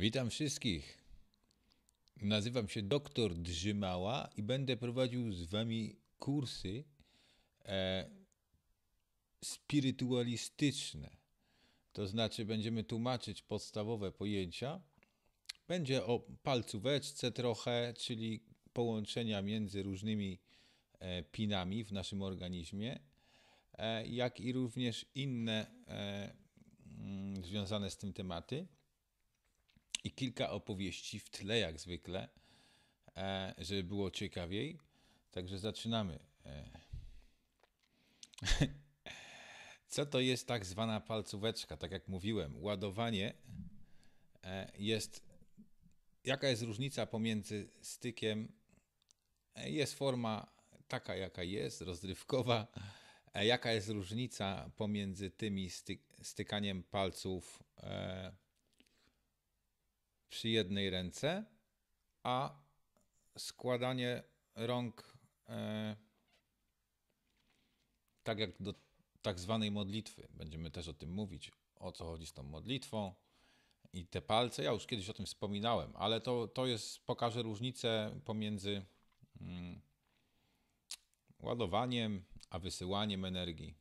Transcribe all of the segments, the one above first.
Witam wszystkich. Nazywam się doktor Drzymała i będę prowadził z wami kursy e, spirytualistyczne. To znaczy będziemy tłumaczyć podstawowe pojęcia. Będzie o palcóweczce trochę, czyli połączenia między różnymi e, pinami w naszym organizmie, e, jak i również inne e, m, mm, związane z tym tematy i kilka opowieści w tle, jak zwykle, e, żeby było ciekawiej. Także zaczynamy. E. Co to jest tak zwana palcóweczka? Tak jak mówiłem, ładowanie e, jest. Jaka jest różnica pomiędzy stykiem? Jest forma taka, jaka jest, rozrywkowa. Jaka jest różnica pomiędzy tymi stykaniem palców? przy jednej ręce, a składanie rąk e, tak jak do tak zwanej modlitwy. Będziemy też o tym mówić, o co chodzi z tą modlitwą. I te palce, ja już kiedyś o tym wspominałem, ale to, to jest, pokaże różnicę pomiędzy mm, ładowaniem a wysyłaniem energii.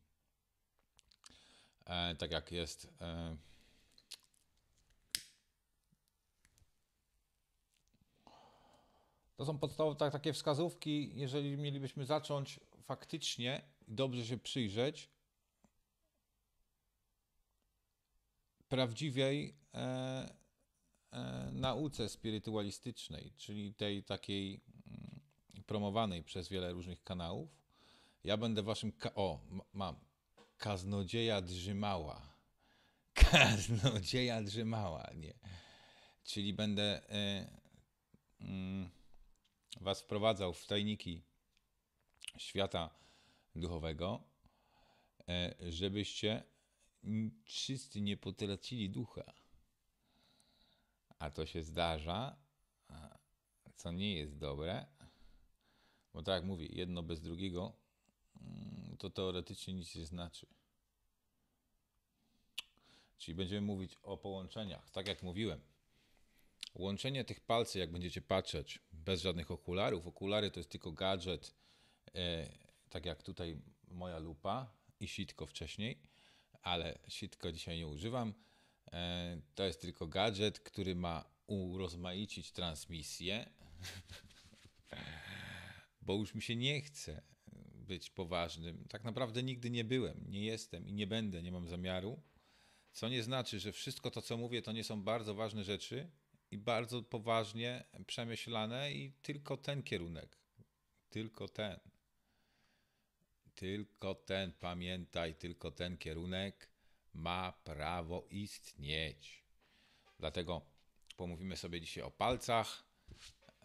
E, tak jak jest. E, To są podstawowe tak, takie wskazówki, jeżeli mielibyśmy zacząć faktycznie i dobrze się przyjrzeć prawdziwej e, e, nauce spirytualistycznej, czyli tej takiej mm, promowanej przez wiele różnych kanałów. Ja będę waszym. Ka- o, mam. Kaznodzieja drzymała. Kaznodzieja drzymała, nie. Czyli będę. E, mm, was wprowadzał w tajniki świata duchowego, e, żebyście wszyscy nie potracili ducha. A to się zdarza, co nie jest dobre, bo tak jak mówię, jedno bez drugiego mm, to teoretycznie nic nie znaczy. Czyli będziemy mówić o połączeniach, tak jak mówiłem łączenie tych palców, jak będziecie patrzeć, bez żadnych okularów. Okulary to jest tylko gadżet, e, tak jak tutaj moja lupa i sitko wcześniej, ale sitko dzisiaj nie używam. E, to jest tylko gadżet, który ma urozmaicić transmisję, bo już mi się nie chce być poważnym. Tak naprawdę nigdy nie byłem, nie jestem i nie będę, nie mam zamiaru. Co nie znaczy, że wszystko to, co mówię, to nie są bardzo ważne rzeczy, i bardzo poważnie przemyślane i tylko ten kierunek, tylko ten, tylko ten, pamiętaj, tylko ten kierunek ma prawo istnieć. Dlatego pomówimy sobie dzisiaj o palcach.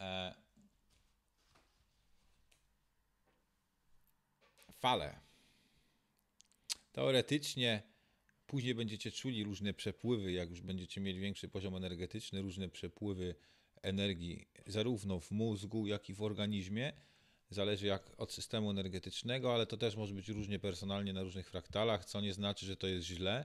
E, fale. Teoretycznie Później będziecie czuli różne przepływy, jak już będziecie mieć większy poziom energetyczny, różne przepływy energii, zarówno w mózgu, jak i w organizmie. Zależy jak od systemu energetycznego, ale to też może być różnie personalnie na różnych fraktalach, co nie znaczy, że to jest źle,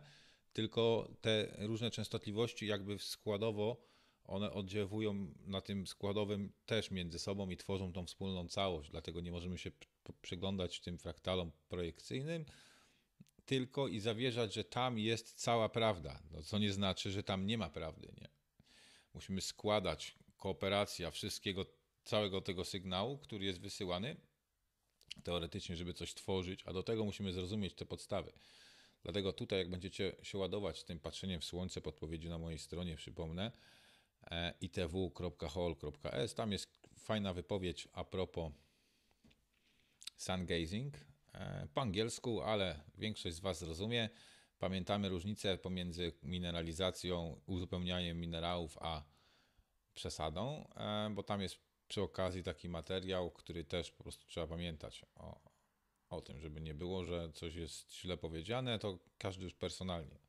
tylko te różne częstotliwości jakby składowo one oddziałują na tym składowym też między sobą i tworzą tą wspólną całość, dlatego nie możemy się przyglądać tym fraktalom projekcyjnym, tylko i zawierzać, że tam jest cała prawda, no, co nie znaczy, że tam nie ma prawdy. Nie? Musimy składać kooperacja wszystkiego, całego tego sygnału, który jest wysyłany, teoretycznie, żeby coś tworzyć, a do tego musimy zrozumieć te podstawy. Dlatego tutaj, jak będziecie się ładować tym patrzeniem w słońce, podpowiedzi na mojej stronie, przypomnę, e, itw.hall.es, tam jest fajna wypowiedź a propos gazing. E, po angielsku, ale większość z Was zrozumie. Pamiętamy różnicę pomiędzy mineralizacją, uzupełnianiem minerałów, a przesadą, e, bo tam jest przy okazji taki materiał, który też po prostu trzeba pamiętać o, o tym, żeby nie było, że coś jest źle powiedziane, to każdy już personalnie.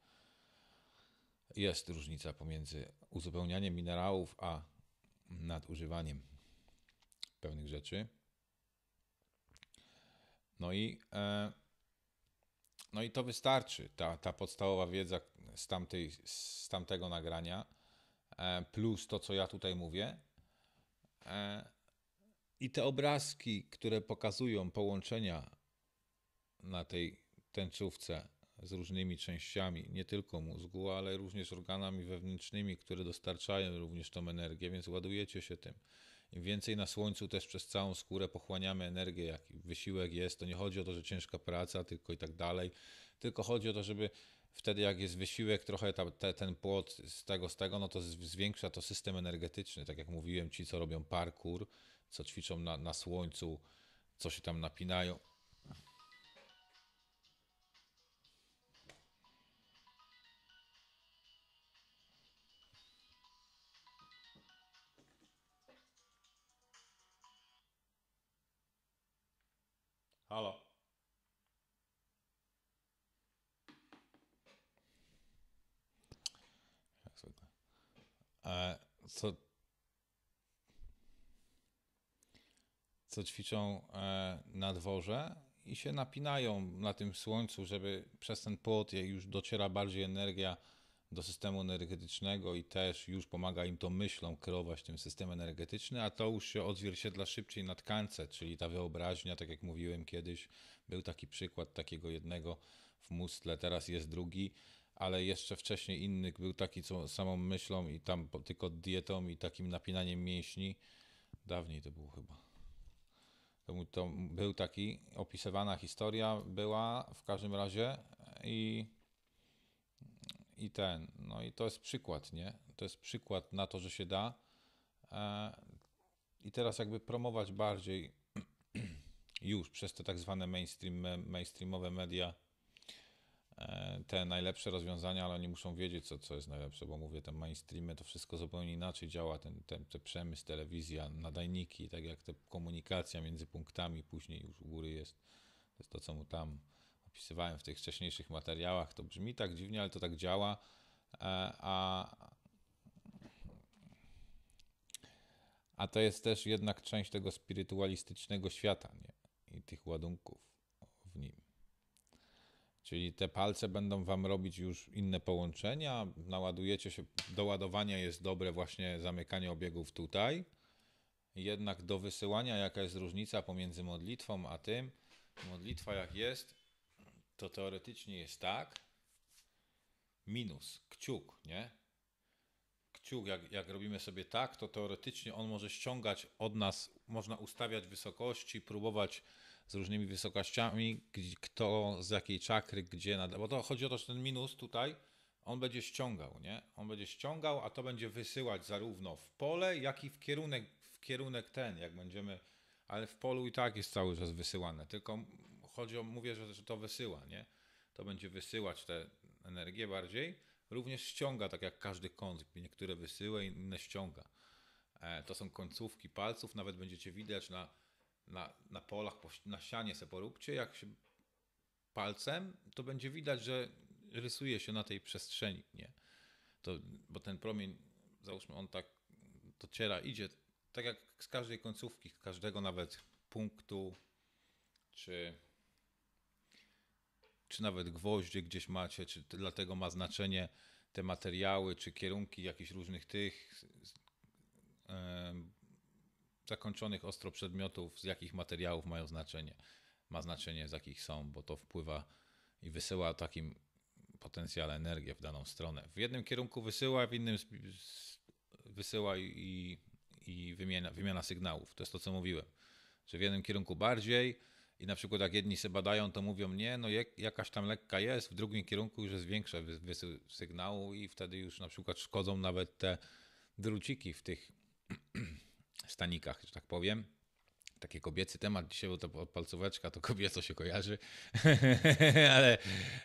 Jest różnica pomiędzy uzupełnianiem minerałów a nadużywaniem pewnych rzeczy. No i, e, no i to wystarczy, ta, ta podstawowa wiedza z, tamtej, z tamtego nagrania, e, plus to, co ja tutaj mówię. E, I te obrazki, które pokazują połączenia na tej tęczówce z różnymi częściami, nie tylko mózgu, ale również organami wewnętrznymi, które dostarczają również tą energię, więc ładujecie się tym. Im więcej na słońcu też przez całą skórę pochłaniamy energię, jak wysiłek jest, to nie chodzi o to, że ciężka praca, tylko i tak dalej, tylko chodzi o to, żeby wtedy jak jest wysiłek, trochę ta, te, ten płot z tego, z tego, no to zwiększa to system energetyczny. Tak jak mówiłem, ci co robią parkour, co ćwiczą na, na słońcu, co się tam napinają, co ćwiczą e, na dworze i się napinają na tym słońcu, żeby przez ten płot już dociera bardziej energia do systemu energetycznego i też już pomaga im to myślą kreować ten system energetyczny, a to już się odzwierciedla szybciej na tkance, czyli ta wyobraźnia, tak jak mówiłem kiedyś, był taki przykład takiego jednego w mustle, teraz jest drugi, ale jeszcze wcześniej inny był taki co samą myślą i tam tylko dietą i takim napinaniem mięśni. Dawniej to było chyba. To, to był taki, opisywana historia była w każdym razie i, i ten, no i to jest przykład, nie? To jest przykład na to, że się da e, i teraz jakby promować bardziej już przez te tak zwane mainstream, mainstreamowe media E, te najlepsze rozwiązania, ale oni muszą wiedzieć, co, co jest najlepsze, bo mówię, te mainstreamy to wszystko zupełnie inaczej działa, ten, ten, ten przemysł, telewizja, nadajniki, tak jak ta komunikacja między punktami później już u góry jest, to jest to, co mu tam opisywałem w tych wcześniejszych materiałach, to brzmi tak dziwnie, ale to tak działa, e, a, a to jest też jednak część tego spirytualistycznego świata nie? i tych ładunków. Czyli te palce będą Wam robić już inne połączenia, naładujecie się, doładowanie jest dobre właśnie zamykanie obiegów tutaj, jednak do wysyłania jaka jest różnica pomiędzy modlitwą a tym, modlitwa jak jest, to teoretycznie jest tak, minus kciuk, nie? Kciuk, jak, jak robimy sobie tak, to teoretycznie on może ściągać od nas, można ustawiać wysokości, próbować z różnymi wysokościami, kto z jakiej czakry, gdzie, nad... bo to chodzi o to, że ten minus tutaj, on będzie ściągał, nie? On będzie ściągał, a to będzie wysyłać zarówno w pole, jak i w kierunek, w kierunek ten, jak będziemy, ale w polu i tak jest cały czas wysyłane, tylko chodzi o, mówię, że, że to wysyła, nie? To będzie wysyłać tę energię bardziej, również ściąga, tak jak każdy kąt, niektóre wysyła, inne ściąga. E, to są końcówki palców, nawet będziecie widać na na, na polach, na sianie se poróbcie, jak się palcem, to będzie widać, że rysuje się na tej przestrzeni, nie? To, bo ten promień, załóżmy, on tak dociera, idzie, tak jak z każdej końcówki, z każdego nawet punktu, czy, czy nawet gwoździe gdzieś macie, czy dlatego ma znaczenie te materiały, czy kierunki jakichś różnych tych, zakończonych ostro przedmiotów, z jakich materiałów mają znaczenie. Ma znaczenie, z jakich są, bo to wpływa i wysyła takim potencjale energię w daną stronę. W jednym kierunku wysyła, w innym wysyła i, i wymiana, wymiana sygnałów. To jest to, co mówiłem, że w jednym kierunku bardziej i na przykład jak jedni się badają, to mówią, nie, no jak, jakaś tam lekka jest, w drugim kierunku już jest większa wysył sygnału i wtedy już na przykład szkodzą nawet te druciki w tych stanikach, że tak powiem. Taki kobiecy temat dzisiaj, bo to palcóweczka to kobieco się kojarzy, ale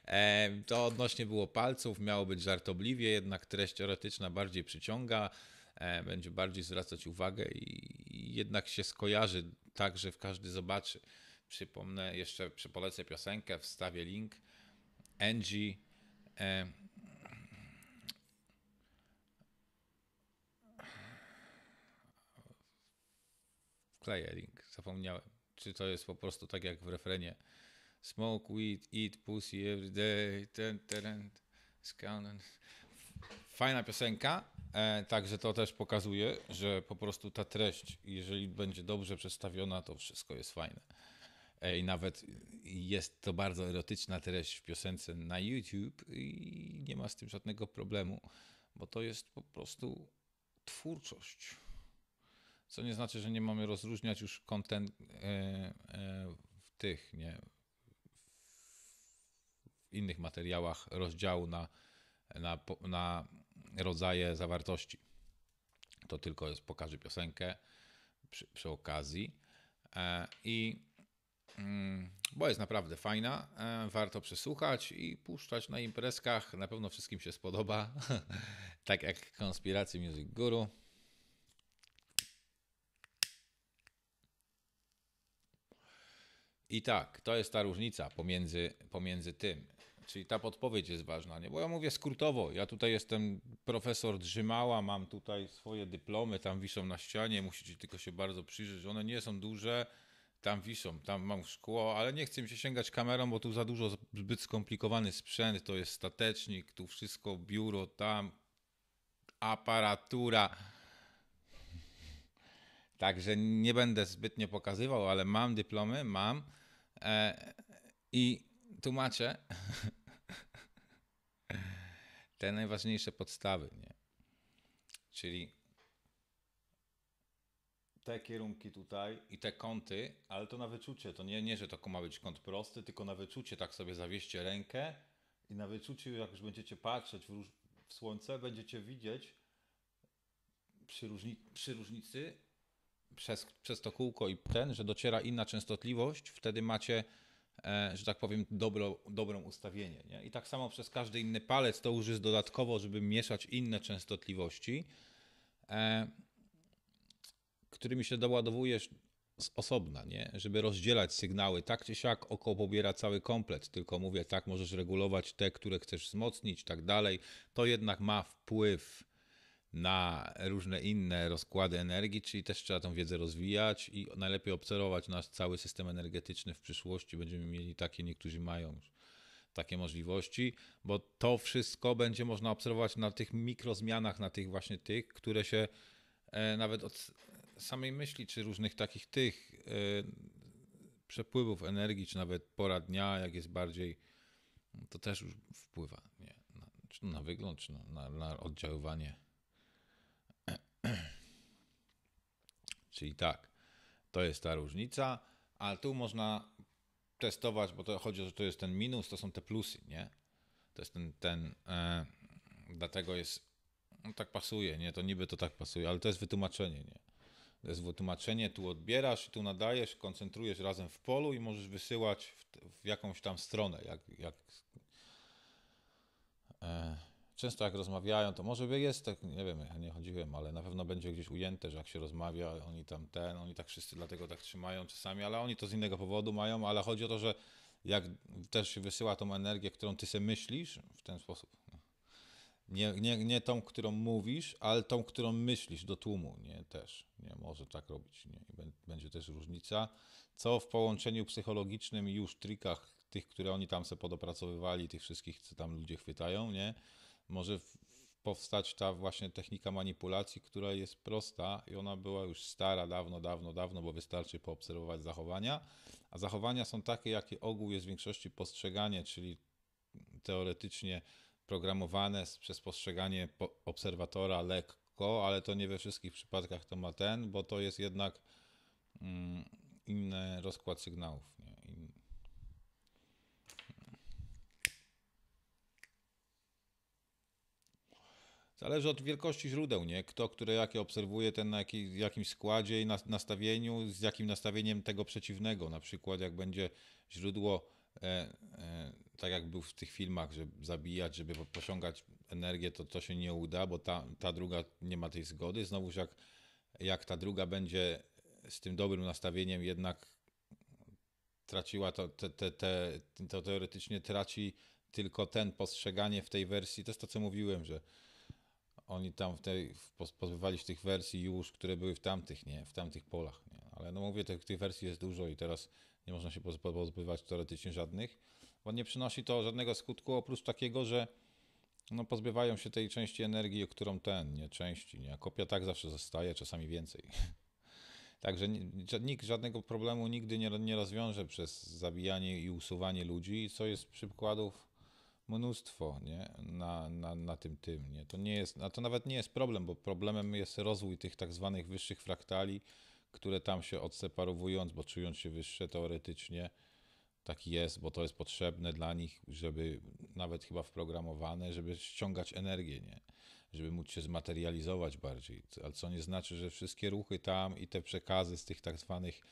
e, to odnośnie było palców, miało być żartobliwie, jednak treść teoretyczna bardziej przyciąga, e, będzie bardziej zwracać uwagę i jednak się skojarzy tak, że każdy zobaczy. Przypomnę, jeszcze polecę piosenkę, wstawię link. Angie e, Clearing, zapomniałem. Czy to jest po prostu tak jak w refrenie? Smoke weed, eat pussy every day, ten, ten, ten, Fajna piosenka, e, także to też pokazuje, że po prostu ta treść, jeżeli będzie dobrze przedstawiona, to wszystko jest fajne. E, I nawet jest to bardzo erotyczna treść w piosence na YouTube i nie ma z tym żadnego problemu, bo to jest po prostu twórczość. Co nie znaczy, że nie mamy rozróżniać już konten e, e, w tych, nie? W innych materiałach rozdziału na, na, na rodzaje zawartości. To tylko jest pokaże piosenkę przy, przy okazji. E, I mm, bo jest naprawdę fajna, warto przesłuchać i puszczać na imprezkach. Na pewno wszystkim się spodoba, tak jak konspiracji Music Guru. I tak, to jest ta różnica pomiędzy, pomiędzy tym. Czyli ta podpowiedź jest ważna, nie? Bo ja mówię skrótowo, ja tutaj jestem profesor Drzymała, mam tutaj swoje dyplomy, tam wiszą na ścianie, musicie tylko się bardzo przyjrzeć. One nie są duże, tam wiszą, tam mam szkło, ale nie chcę mi się sięgać kamerą, bo tu za dużo, zbyt skomplikowany sprzęt, to jest statecznik, tu wszystko, biuro, tam aparatura Także nie będę zbytnio pokazywał, ale mam dyplomy, mam e, i tłumaczę te najważniejsze podstawy, nie? Czyli te kierunki tutaj i te kąty, ale to na wyczucie. To nie, nie, że to ma być kąt prosty, tylko na wyczucie tak sobie zawieźcie rękę i na wyczuciu, jak już będziecie patrzeć w, w słońce, będziecie widzieć przy, różni przy różnicy przez, przez to kółko i ten, że dociera inna częstotliwość, wtedy macie, e, że tak powiem, dobro, dobrą ustawienie. Nie? I tak samo przez każdy inny palec to już dodatkowo, żeby mieszać inne częstotliwości, e, którymi się doładowujesz z osobna, nie? żeby rozdzielać sygnały. Tak czy siak oko pobiera cały komplet, tylko mówię, tak możesz regulować te, które chcesz wzmocnić, tak dalej. To jednak ma wpływ na różne inne rozkłady energii, czyli też trzeba tą wiedzę rozwijać i najlepiej obserwować nasz cały system energetyczny w przyszłości. Będziemy mieli takie, niektórzy mają już takie możliwości, bo to wszystko będzie można obserwować na tych mikrozmianach, na tych właśnie tych, które się e, nawet od samej myśli, czy różnych takich tych e, przepływów energii, czy nawet pora dnia, jak jest bardziej, to też już wpływa nie? Na, czy na wygląd, czy na, na, na oddziaływanie Czyli tak, to jest ta różnica, a tu można testować, bo to chodzi o to, że to jest ten minus, to są te plusy, nie? To jest ten, ten e, dlatego jest, no tak pasuje, nie? To niby to tak pasuje, ale to jest wytłumaczenie, nie? To jest wytłumaczenie, tu odbierasz, tu nadajesz, koncentrujesz razem w polu i możesz wysyłać w, w jakąś tam stronę, jak, jak e, często jak rozmawiają, to może by jest tak, nie wiem, ja nie chodziłem, ale na pewno będzie gdzieś ujęte, że jak się rozmawia, oni tam ten, oni tak wszyscy dlatego tak trzymają czasami, ale oni to z innego powodu mają, ale chodzi o to, że jak też się wysyła tą energię, którą ty sobie myślisz w ten sposób. No. Nie, nie, nie tą, którą mówisz, ale tą, którą myślisz do tłumu, nie też. Nie może tak robić. Nie? będzie też różnica. Co w połączeniu psychologicznym i już trikach tych, które oni tam sobie podopracowywali, tych wszystkich, co tam ludzie chwytają, nie? może powstać ta właśnie technika manipulacji, która jest prosta i ona była już stara dawno, dawno, dawno, bo wystarczy poobserwować zachowania, a zachowania są takie, jakie ogół jest w większości postrzeganie, czyli teoretycznie programowane przez postrzeganie obserwatora lekko, ale to nie we wszystkich przypadkach to ma ten, bo to jest jednak mm, inny rozkład sygnałów. Zależy od wielkości źródeł, nie? Kto, które jakie obserwuje, ten na jaki, jakim składzie i nastawieniu, z jakim nastawieniem tego przeciwnego. Na przykład, jak będzie źródło, e, e, tak jak był w tych filmach, że zabijać, żeby posiągać energię, to to się nie uda, bo ta, ta druga nie ma tej zgody. Znowuż, jak, jak ta druga będzie z tym dobrym nastawieniem, jednak traciła to, te, te, te, to teoretycznie traci tylko ten postrzeganie w tej wersji. To jest to, co mówiłem, że oni tam w tej, w, pozbywali się tych wersji już, które były w tamtych, nie? W tamtych polach, nie? Ale no mówię, tych, tych wersji jest dużo i teraz nie można się pozbywać teoretycznie żadnych, bo nie przynosi to żadnego skutku oprócz takiego, że no pozbywają się tej części energii, o którą ten, nie? Części, nie? A kopia tak zawsze zostaje, czasami więcej. Także nikt żadnego problemu nigdy nie, nie rozwiąże przez zabijanie i usuwanie ludzi, co jest przykładów mnóstwo nie? Na, na, na tym tym. Nie? To, nie jest, a to nawet nie jest problem, bo problemem jest rozwój tych tak zwanych wyższych fraktali, które tam się odseparowując, bo czując się wyższe teoretycznie, tak jest, bo to jest potrzebne dla nich, żeby nawet chyba wprogramowane, żeby ściągać energię, nie? żeby móc się zmaterializować bardziej. Ale co nie znaczy, że wszystkie ruchy tam i te przekazy z tych tak zwanych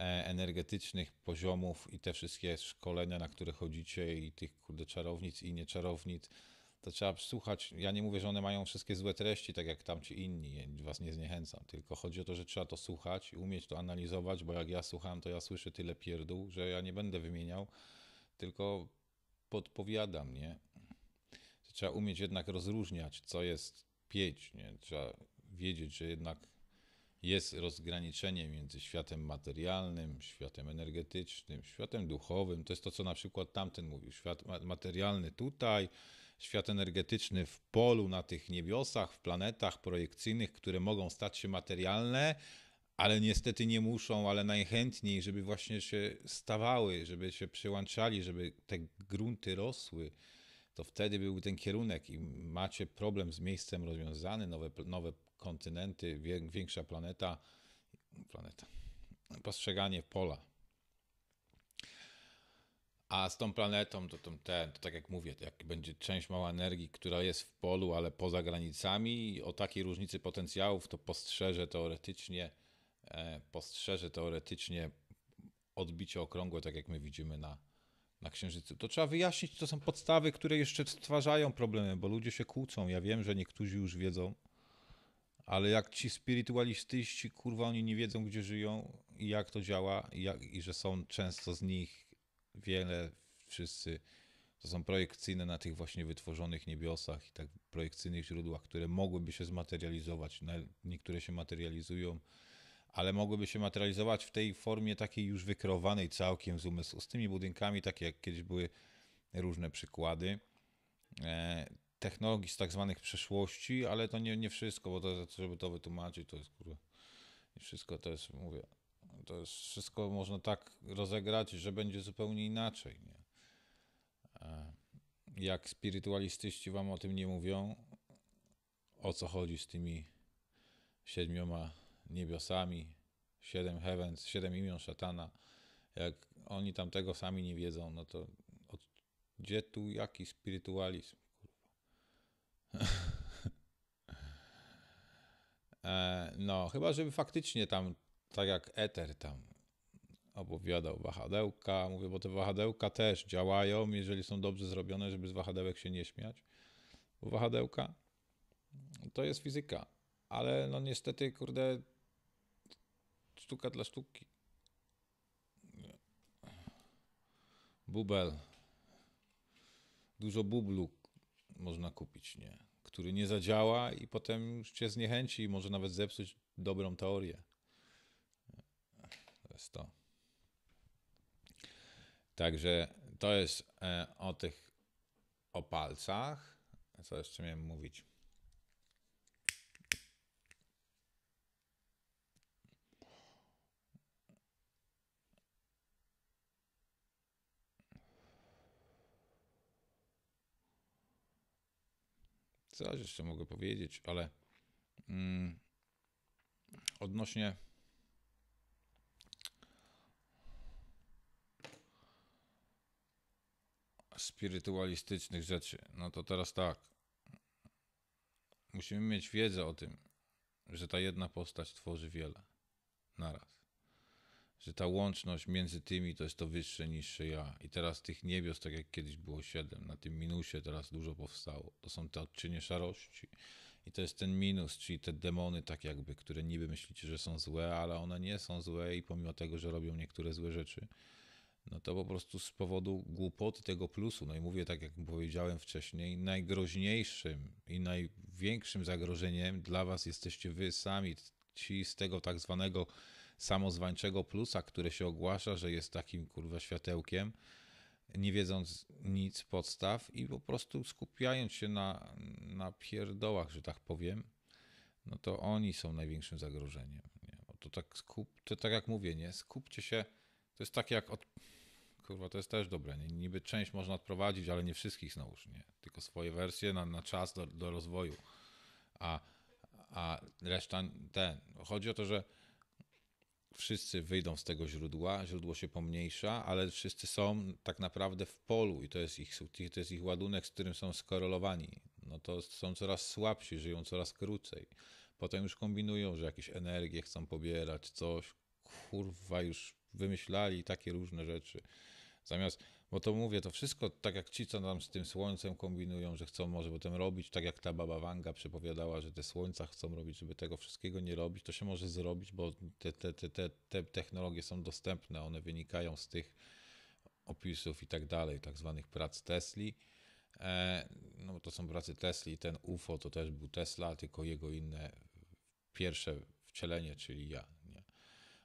E, energetycznych poziomów i te wszystkie szkolenia, na które chodzicie i tych kurde czarownic i nieczarownic, to trzeba słuchać. Ja nie mówię, że one mają wszystkie złe treści, tak jak tamci inni, was nie zniechęcam, tylko chodzi o to, że trzeba to słuchać i umieć to analizować, bo jak ja słucham, to ja słyszę tyle pierdół, że ja nie będę wymieniał, tylko podpowiadam, nie? Trzeba umieć jednak rozróżniać, co jest pieć. nie? Trzeba wiedzieć, że jednak jest rozgraniczenie między światem materialnym, światem energetycznym, światem duchowym. To jest to, co na przykład tamten mówił. Świat materialny tutaj, świat energetyczny w polu, na tych niebiosach, w planetach projekcyjnych, które mogą stać się materialne, ale niestety nie muszą, ale najchętniej, żeby właśnie się stawały, żeby się przyłączali, żeby te grunty rosły to wtedy byłby ten kierunek i macie problem z miejscem rozwiązany, nowe, nowe kontynenty, większa planeta, planeta, postrzeganie pola. A z tą planetą, to, to, ten, to tak jak mówię, jak będzie część mała energii, która jest w polu, ale poza granicami, o takiej różnicy potencjałów to postrzeże teoretycznie, e, postrzeże teoretycznie odbicie okrągłe, tak jak my widzimy na, na Księżycu. To trzeba wyjaśnić, to są podstawy, które jeszcze stwarzają problemy, bo ludzie się kłócą. Ja wiem, że niektórzy już wiedzą, ale jak ci spiritualistyści, kurwa, oni nie wiedzą, gdzie żyją i jak to działa, i, jak, i że są często z nich wiele, wszyscy, to są projekcyjne na tych właśnie wytworzonych niebiosach i tak projekcyjnych źródłach, które mogłyby się zmaterializować. Niektóre się materializują, ale mogłyby się materializować w tej formie takiej już wykreowanej całkiem z umysłu, z tymi budynkami, takie jak kiedyś były różne przykłady. E, technologii z tak zwanych przeszłości, ale to nie, nie wszystko, bo to, żeby to wytłumaczyć, to jest kurwa, wszystko, to jest, mówię, to jest wszystko można tak rozegrać, że będzie zupełnie inaczej, nie? E, jak spirytualistyści wam o tym nie mówią, o co chodzi z tymi siedmioma niebiosami, siedem heavens, siedem imion szatana, jak oni tam tego sami nie wiedzą, no to od, gdzie tu jaki spirytualizm? E, no, chyba żeby faktycznie tam, tak jak Ether tam opowiadał, wahadełka, mówię, bo te wahadełka też działają, jeżeli są dobrze zrobione, żeby z wahadełek się nie śmiać. Bo wahadełka to jest fizyka, ale no niestety, kurde, sztuka dla sztuki. Bubel. Dużo bubluk można kupić, nie? który nie zadziała i potem już cię zniechęci i może nawet zepsuć dobrą teorię. To jest to. Także to jest e, o tych opalcach. Co jeszcze miałem mówić? Coś jeszcze mogę powiedzieć, ale mm, odnośnie spirytualistycznych rzeczy, no to teraz tak. Musimy mieć wiedzę o tym, że ta jedna postać tworzy wiele naraz że ta łączność między tymi to jest to wyższe, niższe ja. I teraz tych niebios, tak jak kiedyś było siedem, na tym minusie teraz dużo powstało. To są te odczynie szarości. I to jest ten minus, czyli te demony, tak jakby, które niby myślicie, że są złe, ale one nie są złe i pomimo tego, że robią niektóre złe rzeczy, no to po prostu z powodu głupoty tego plusu, no i mówię tak, jak powiedziałem wcześniej, najgroźniejszym i największym zagrożeniem dla was jesteście wy sami, ci z tego tak zwanego samozwańczego plusa, który się ogłasza, że jest takim kurwa światełkiem, nie wiedząc nic podstaw i po prostu skupiając się na, na pierdołach, że tak powiem, no to oni są największym zagrożeniem. Nie? Bo to tak skup, to tak jak mówię, nie? Skupcie się, to jest tak jak od... Kurwa, to jest też dobre, nie? Niby część można odprowadzić, ale nie wszystkich znowuż, nie? Tylko swoje wersje na, na czas do, do rozwoju. A, a reszta ten. Chodzi o to, że wszyscy wyjdą z tego źródła, źródło się pomniejsza, ale wszyscy są tak naprawdę w polu i to jest ich, to jest ich ładunek, z którym są skorelowani. No to są coraz słabsi, żyją coraz krócej. Potem już kombinują, że jakieś energie chcą pobierać, coś. Kurwa, już wymyślali takie różne rzeczy. Zamiast bo to mówię, to wszystko tak jak ci, co nam z tym słońcem kombinują, że chcą może potem robić, tak jak ta baba Wanga przepowiadała, że te słońca chcą robić, żeby tego wszystkiego nie robić, to się może zrobić, bo te, te, te, te, te technologie są dostępne, one wynikają z tych opisów i tak dalej, tak zwanych prac Tesli. E, no to są prace Tesli, ten UFO to też był Tesla, tylko jego inne pierwsze wcielenie, czyli ja,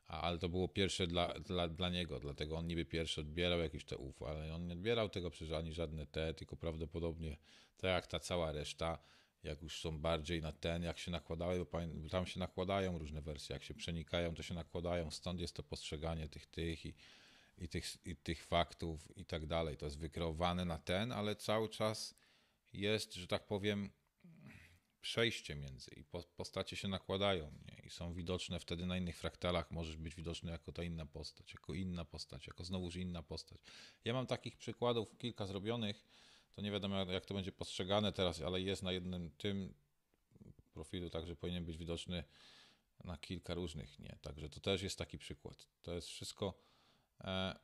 ale to było pierwsze dla, dla, dla niego, dlatego on niby pierwszy odbierał jakieś te UFO, ale on nie odbierał tego przez ani żadne te, tylko prawdopodobnie tak jak ta cała reszta, jak już są bardziej na ten, jak się nakładają, bo tam się nakładają różne wersje, jak się przenikają, to się nakładają, stąd jest to postrzeganie tych, tych i, i, tych, i tych faktów i tak dalej. To jest wykreowane na ten, ale cały czas jest, że tak powiem, przejście między i postacie się nakładają nie? i są widoczne wtedy na innych fraktalach, możesz być widoczny jako ta inna postać, jako inna postać, jako znowuż inna postać. Ja mam takich przykładów kilka zrobionych, to nie wiadomo jak to będzie postrzegane teraz, ale jest na jednym tym profilu, także powinien być widoczny na kilka różnych, nie? Także to też jest taki przykład. To jest wszystko, e,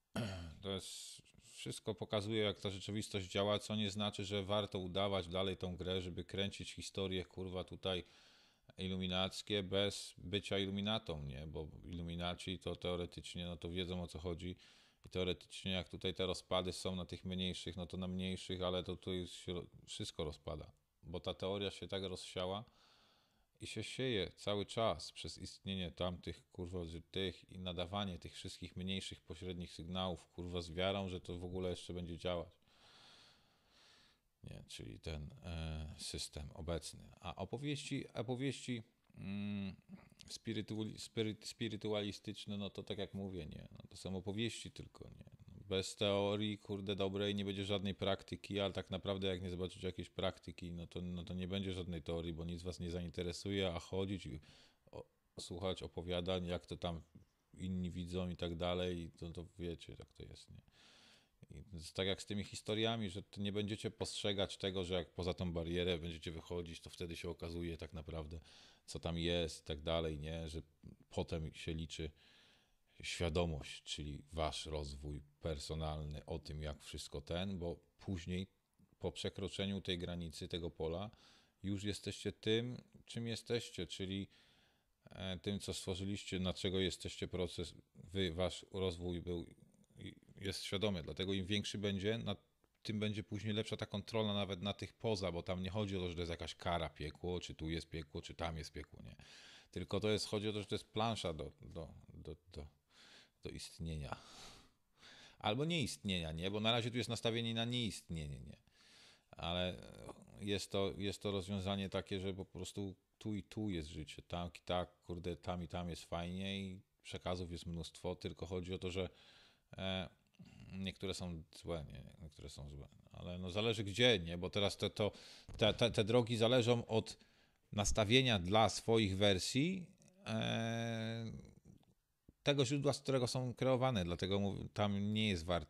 to jest wszystko pokazuje, jak ta rzeczywistość działa, co nie znaczy, że warto udawać dalej tą grę, żeby kręcić historię, kurwa, tutaj iluminackie bez bycia iluminatą, nie? Bo iluminaci to teoretycznie, no to wiedzą o co chodzi i teoretycznie jak tutaj te rozpady są na tych mniejszych, no to na mniejszych, ale to tutaj już wszystko rozpada, bo ta teoria się tak rozsiała, i się sieje cały czas przez istnienie tamtych, kurwa, tych i nadawanie tych wszystkich mniejszych, pośrednich sygnałów, kurwa, z wiarą, że to w ogóle jeszcze będzie działać. Nie, czyli ten e, system obecny. A opowieści, opowieści mm, spirytu, spiryt, spirytualistyczne, no to tak jak mówię, nie, no to są opowieści tylko, nie bez teorii, kurde, dobrej, nie będzie żadnej praktyki, ale tak naprawdę jak nie zobaczycie jakiejś praktyki, no to, no to nie będzie żadnej teorii, bo nic was nie zainteresuje, a chodzić i słuchać opowiadań, jak to tam inni widzą i tak dalej, to, to wiecie, tak to jest, nie? I tak jak z tymi historiami, że nie będziecie postrzegać tego, że jak poza tą barierę będziecie wychodzić, to wtedy się okazuje tak naprawdę, co tam jest i tak dalej, nie? Że potem się liczy świadomość, czyli wasz rozwój personalny o tym, jak wszystko ten, bo później po przekroczeniu tej granicy, tego pola, już jesteście tym, czym jesteście, czyli e, tym, co stworzyliście, na czego jesteście proces, wy, wasz rozwój był, jest świadomy. Dlatego im większy będzie, na, tym będzie później lepsza ta kontrola nawet na tych poza, bo tam nie chodzi o to, że to jest jakaś kara piekło, czy tu jest piekło, czy tam jest piekło, nie. Tylko to jest, chodzi o to, że to jest plansza do, do, do, do do istnienia. Albo nieistnienia, nie? Bo na razie tu jest nastawienie na nieistnienie, nie? Ale jest to, jest to rozwiązanie takie, że po prostu tu i tu jest życie, tak i tak, kurde, tam i tam jest fajnie i przekazów jest mnóstwo, tylko chodzi o to, że e, niektóre są złe, nie, niektóre są złe, ale no zależy gdzie, nie, bo teraz te, to, te, te, te drogi zależą od nastawienia dla swoich wersji, e, tego źródła, z którego są kreowane, dlatego tam nie jest, war,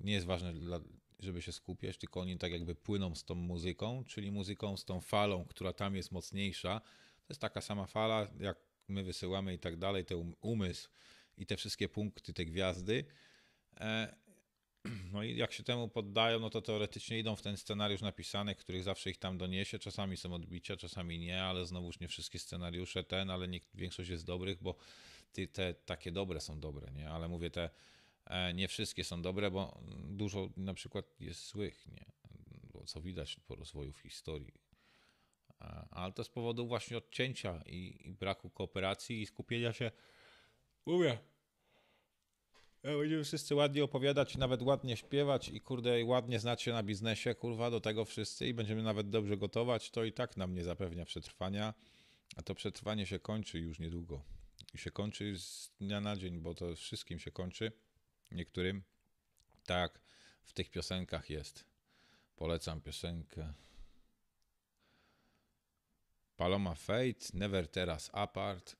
nie jest ważne, dla, żeby się skupiać, tylko oni tak jakby płyną z tą muzyką, czyli muzyką z tą falą, która tam jest mocniejsza. To jest taka sama fala, jak my wysyłamy i tak dalej, ten um, umysł i te wszystkie punkty, te gwiazdy. E, no i jak się temu poddają, no to teoretycznie idą w ten scenariusz napisany, których zawsze ich tam doniesie. Czasami są odbicia, czasami nie, ale znowuż nie wszystkie scenariusze ten, ale nie, większość jest dobrych, bo te, takie dobre są dobre, nie? Ale mówię, te e, nie wszystkie są dobre, bo dużo na przykład jest złych, nie? Co widać po rozwoju w historii. E, ale to z powodu właśnie odcięcia i, i braku kooperacji i skupienia się. Mówię, e, Będziemy wszyscy ładnie opowiadać, nawet ładnie śpiewać i kurde, ładnie znać się na biznesie, kurwa, do tego wszyscy i będziemy nawet dobrze gotować, to i tak nam nie zapewnia przetrwania, a to przetrwanie się kończy już niedługo i się kończy z dnia na dzień, bo to wszystkim się kończy. Niektórym tak w tych piosenkach jest. Polecam piosenkę. Paloma Fate, Never Teraz Apart.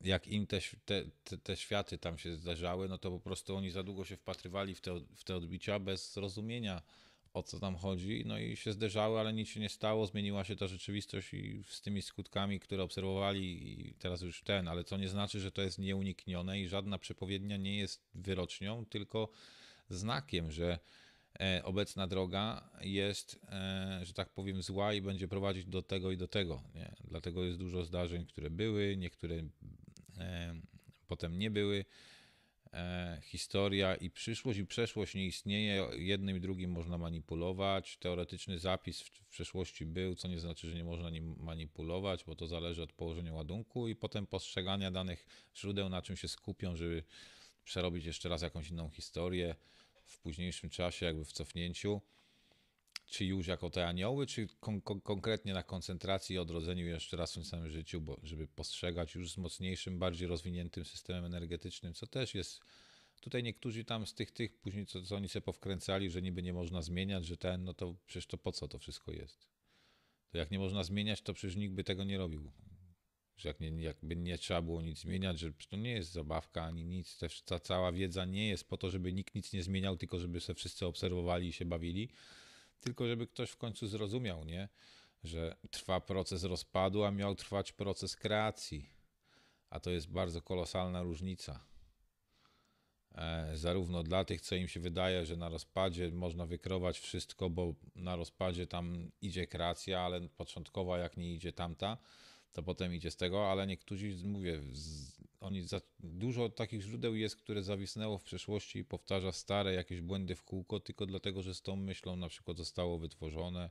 Jak im te, te, te światy tam się zdarzały, no to po prostu oni za długo się wpatrywali w te, w te odbicia bez zrozumienia o co tam chodzi, no i się zderzały, ale nic się nie stało, zmieniła się ta rzeczywistość i z tymi skutkami, które obserwowali i teraz już ten, ale co nie znaczy, że to jest nieuniknione i żadna przepowiednia nie jest wyrocznią, tylko znakiem, że e, obecna droga jest, e, że tak powiem, zła i będzie prowadzić do tego i do tego. Nie? Dlatego jest dużo zdarzeń, które były, niektóre e, potem nie były. E, historia i przyszłość i przeszłość nie istnieje, jednym i drugim można manipulować. Teoretyczny zapis w przeszłości był, co nie znaczy, że nie można nim manipulować, bo to zależy od położenia ładunku i potem postrzegania danych źródeł, na czym się skupią, żeby przerobić jeszcze raz jakąś inną historię w późniejszym czasie, jakby w cofnięciu czy już jako te anioły, czy kon konkretnie na koncentracji i odrodzeniu jeszcze raz w tym samym życiu, bo, żeby postrzegać już z mocniejszym, bardziej rozwiniętym systemem energetycznym, co też jest. Tutaj niektórzy tam z tych, tych później, co, co oni sobie powkręcali, że niby nie można zmieniać, że ten, no to przecież to po co to wszystko jest? To jak nie można zmieniać, to przecież nikt by tego nie robił. Że jak nie, jakby nie trzeba było nic zmieniać, że to nie jest zabawka ani nic, też ta cała wiedza nie jest po to, żeby nikt nic nie zmieniał, tylko żeby się wszyscy obserwowali i się bawili tylko żeby ktoś w końcu zrozumiał, nie? że trwa proces rozpadu, a miał trwać proces kreacji. A to jest bardzo kolosalna różnica. E, zarówno dla tych, co im się wydaje, że na rozpadzie można wykrować wszystko, bo na rozpadzie tam idzie kreacja, ale początkowa, jak nie idzie tamta, to potem idzie z tego, ale niektórzy, mówię, z, oni za, dużo takich źródeł jest, które zawisnęło w przeszłości i powtarza stare jakieś błędy w kółko, tylko dlatego, że z tą myślą na przykład zostało wytworzone,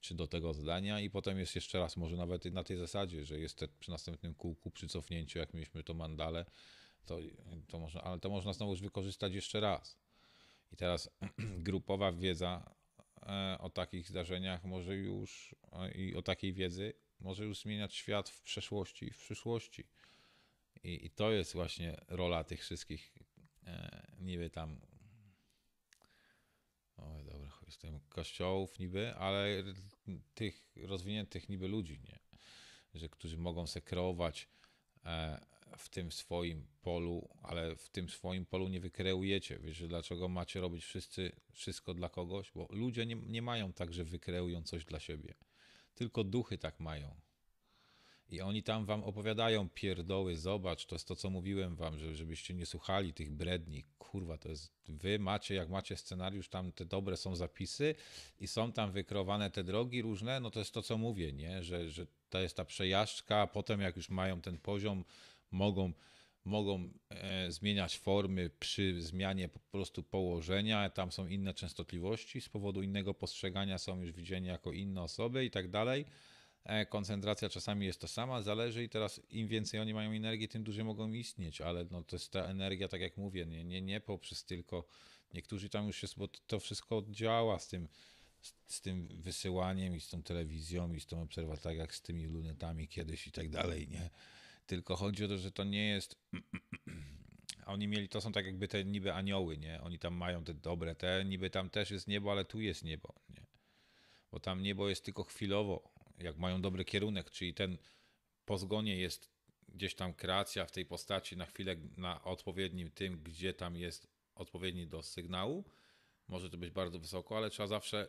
czy do tego zdania i potem jest jeszcze raz, może nawet na tej zasadzie, że jest te, przy następnym kółku, przy cofnięciu, jak mieliśmy to mandale, to, to można, ale to można już wykorzystać jeszcze raz. I teraz grupowa wiedza e, o takich zdarzeniach może już e, i o takiej wiedzy może już zmieniać świat w przeszłości i w przyszłości. I, I, to jest właśnie rola tych wszystkich e, niby tam oj dobra, jestem kościołów niby, ale tych rozwiniętych niby ludzi, nie? Że, którzy mogą se kreować e, w tym swoim polu, ale w tym swoim polu nie wykreujecie. Wiesz, dlaczego macie robić wszyscy wszystko dla kogoś? Bo ludzie nie, nie mają tak, że wykreują coś dla siebie tylko duchy tak mają. I oni tam wam opowiadają pierdoły, zobacz, to jest to, co mówiłem wam, że, żebyście nie słuchali tych bredni. Kurwa, to jest, wy macie, jak macie scenariusz, tam te dobre są zapisy i są tam wykrowane te drogi różne, no to jest to, co mówię, nie? Że, że to jest ta przejażdżka, a potem jak już mają ten poziom, mogą mogą e, zmieniać formy przy zmianie po prostu położenia, tam są inne częstotliwości, z powodu innego postrzegania są już widzieni jako inne osoby i tak dalej. E, koncentracja czasami jest to sama, zależy i teraz im więcej oni mają energii, tym dłużej mogą istnieć, ale no to jest ta energia, tak jak mówię, nie, nie, nie poprzez tylko niektórzy tam już się, bo to wszystko działa z tym, z, z tym wysyłaniem i z tą telewizją i z tą obserwacją, tak jak z tymi lunetami kiedyś i tak dalej, nie? Tylko chodzi o to, że to nie jest. Oni mieli, to są tak jakby te niby anioły, nie? Oni tam mają te dobre, te niby tam też jest niebo, ale tu jest niebo, nie? Bo tam niebo jest tylko chwilowo, jak mają dobry kierunek, czyli ten po zgonie jest gdzieś tam kreacja w tej postaci na chwilę na odpowiednim tym, gdzie tam jest odpowiedni do sygnału. Może to być bardzo wysoko, ale trzeba zawsze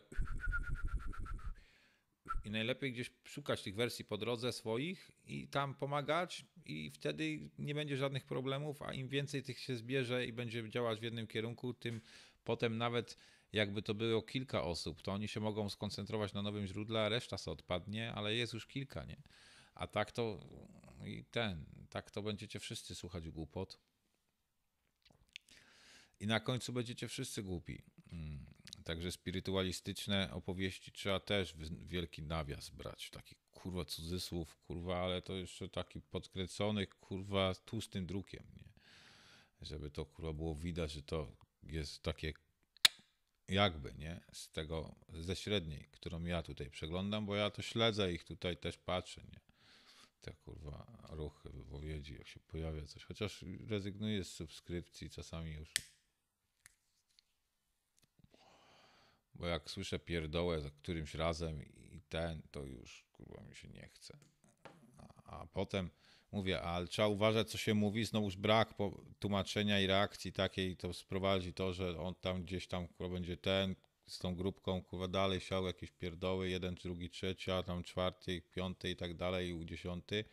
i najlepiej gdzieś szukać tych wersji po drodze swoich i tam pomagać, i wtedy nie będzie żadnych problemów, a im więcej tych się zbierze i będzie działać w jednym kierunku, tym potem nawet jakby to było kilka osób, to oni się mogą skoncentrować na nowym źródle, a reszta sobie odpadnie, ale jest już kilka, nie? A tak to i ten, tak to będziecie wszyscy słuchać głupot. I na końcu będziecie wszyscy głupi. Także spirytualistyczne opowieści trzeba też wielki nawias brać. Taki kurwa cudzysłów, kurwa, ale to jeszcze taki podkrecony kurwa, tłustym drukiem, nie? Żeby to kurwa było widać, że to jest takie jakby, nie? Z tego, ze średniej, którą ja tutaj przeglądam, bo ja to śledzę ich tutaj też patrzę, nie? Te kurwa ruchy, wypowiedzi, jak się pojawia coś. Chociaż rezygnuję z subskrypcji, czasami już Bo jak słyszę pierdołę za którymś razem i ten, to już kurwa mi się nie chce. A, a potem mówię, ale trzeba uważać, co się mówi. Znowuż brak tłumaczenia i reakcji takiej to sprowadzi to, że on tam gdzieś tam kurwa, będzie ten z tą grupką, kurwa, dalej siał jakieś pierdoły, jeden, drugi, trzeci, a tam czwarty, piąty i tak dalej, u dziesiąty.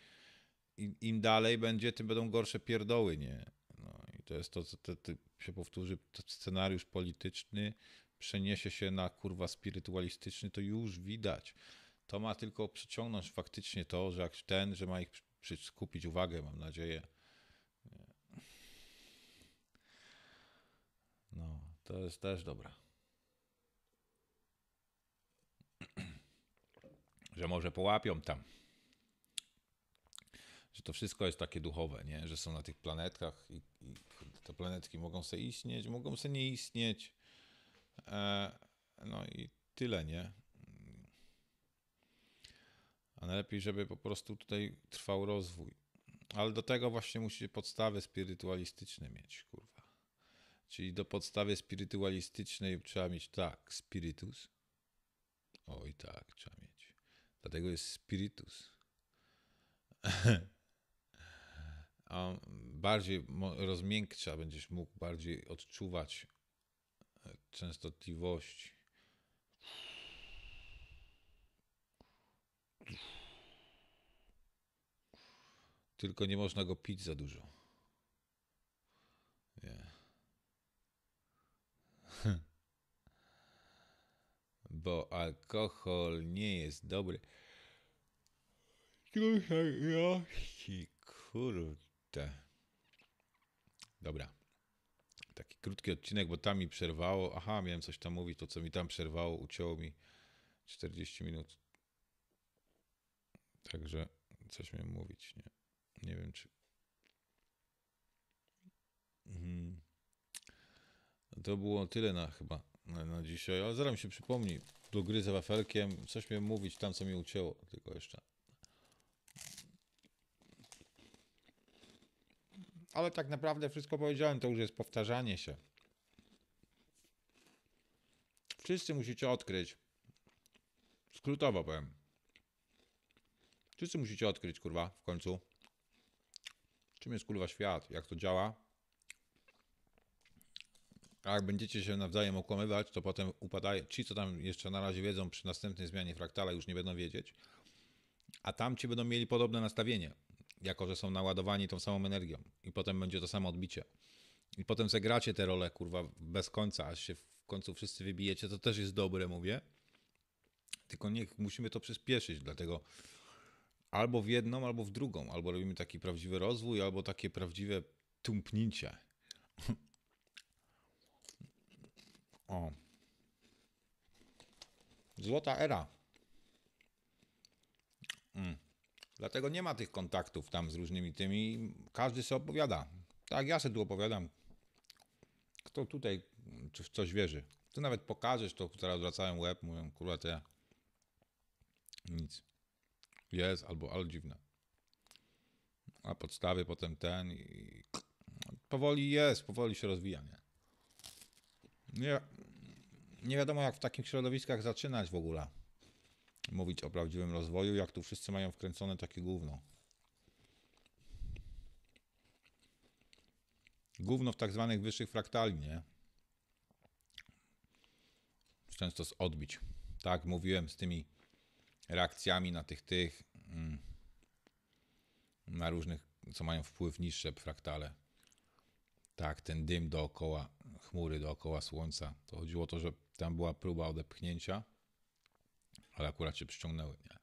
I, Im dalej będzie, tym będą gorsze pierdoły, nie? No i to jest to, co te, te się powtórzy, scenariusz polityczny, przeniesie się na kurwa spirytualistyczny, to już widać. To ma tylko przyciągnąć faktycznie to, że jak ten, że ma ich skupić uwagę, mam nadzieję. No, to jest też dobra. Że może połapią tam. Że to wszystko jest takie duchowe, nie? Że są na tych planetkach i, i te planetki mogą sobie istnieć, mogą sobie nie istnieć. E, no i tyle, nie? A najlepiej, żeby po prostu tutaj trwał rozwój. Ale do tego właśnie musicie podstawy spirytualistyczne mieć, kurwa. Czyli do podstawy spirytualistycznej trzeba mieć tak, spiritus. oj tak trzeba mieć. Dlatego jest spiritus. bardziej rozmiękcza będziesz mógł bardziej odczuwać częstotliwości. Tylko nie można go pić za dużo. Nie. Bo alkohol nie jest dobry. Kurde. Dobra krótki odcinek, bo tam mi przerwało. Aha, miałem coś tam mówić, to co mi tam przerwało, ucięło mi 40 minut. Także coś miałem mówić, nie? Nie wiem, czy... Mhm. To było tyle na chyba na, na dzisiaj, ale zaraz mi się przypomni. Do gry wafelkiem, coś miałem mówić tam, co mi ucięło, tylko jeszcze. ale tak naprawdę wszystko powiedziałem, to już jest powtarzanie się. Wszyscy musicie odkryć, skrótowo powiem, wszyscy musicie odkryć, kurwa, w końcu, czym jest, kurwa, świat, jak to działa, a jak będziecie się nawzajem okłamywać, to potem upadają. Ci, co tam jeszcze na razie wiedzą, przy następnej zmianie fraktala już nie będą wiedzieć, a tamci będą mieli podobne nastawienie jako że są naładowani tą samą energią i potem będzie to samo odbicie. I potem zagracie te role, kurwa, bez końca, aż się w końcu wszyscy wybijecie, to też jest dobre, mówię. Tylko niech musimy to przyspieszyć, dlatego albo w jedną, albo w drugą, albo robimy taki prawdziwy rozwój, albo takie prawdziwe tumpnięcie. o. Złota era. Mm. Dlatego nie ma tych kontaktów tam z różnymi tymi. Każdy sobie opowiada. Tak, ja sobie tu opowiadam. Kto tutaj w coś wierzy? Tu nawet pokażesz, to teraz wracają łeb, mówią, kurwa, to ja. Nic. Jest, albo ale dziwne. A podstawy potem ten i... Powoli jest, powoli się rozwija, nie? Nie, nie wiadomo, jak w takich środowiskach zaczynać w ogóle mówić o prawdziwym rozwoju, jak tu wszyscy mają wkręcone takie gówno. Gówno w tak zwanych wyższych fraktali, nie? Często z odbić. Tak, mówiłem z tymi reakcjami na tych, tych, mm, na różnych, co mają wpływ niższe fraktale. Tak, ten dym dookoła, chmury dookoła słońca. To chodziło o to, że tam była próba odepchnięcia ale akurat się przyciągnęły, nie?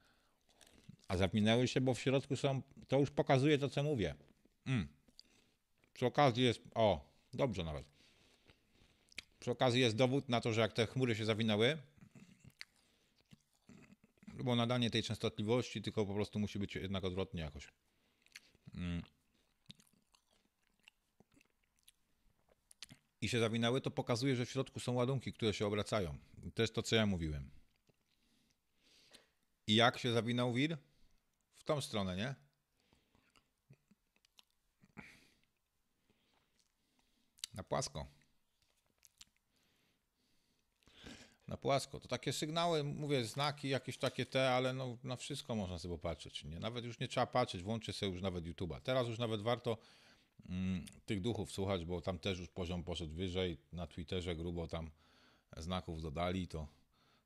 A zapinęły się, bo w środku są, to już pokazuje to, co mówię. Mm. Przy okazji jest, o, dobrze nawet. Przy okazji jest dowód na to, że jak te chmury się zawinęły, bo nadanie tej częstotliwości, tylko po prostu musi być jednak odwrotnie jakoś. Mm. i się zawinęły, to pokazuje, że w środku są ładunki, które się obracają. To jest to, co ja mówiłem. I jak się zawinął wir? W tą stronę, nie? Na płasko. Na płasko. To takie sygnały, mówię, znaki, jakieś takie te, ale no, na wszystko można sobie patrzeć, Nie? Nawet już nie trzeba patrzeć, włączy sobie już nawet YouTube'a. Teraz już nawet warto mm, tych duchów słuchać, bo tam też już poziom poszedł wyżej. Na Twitterze grubo tam znaków dodali, to,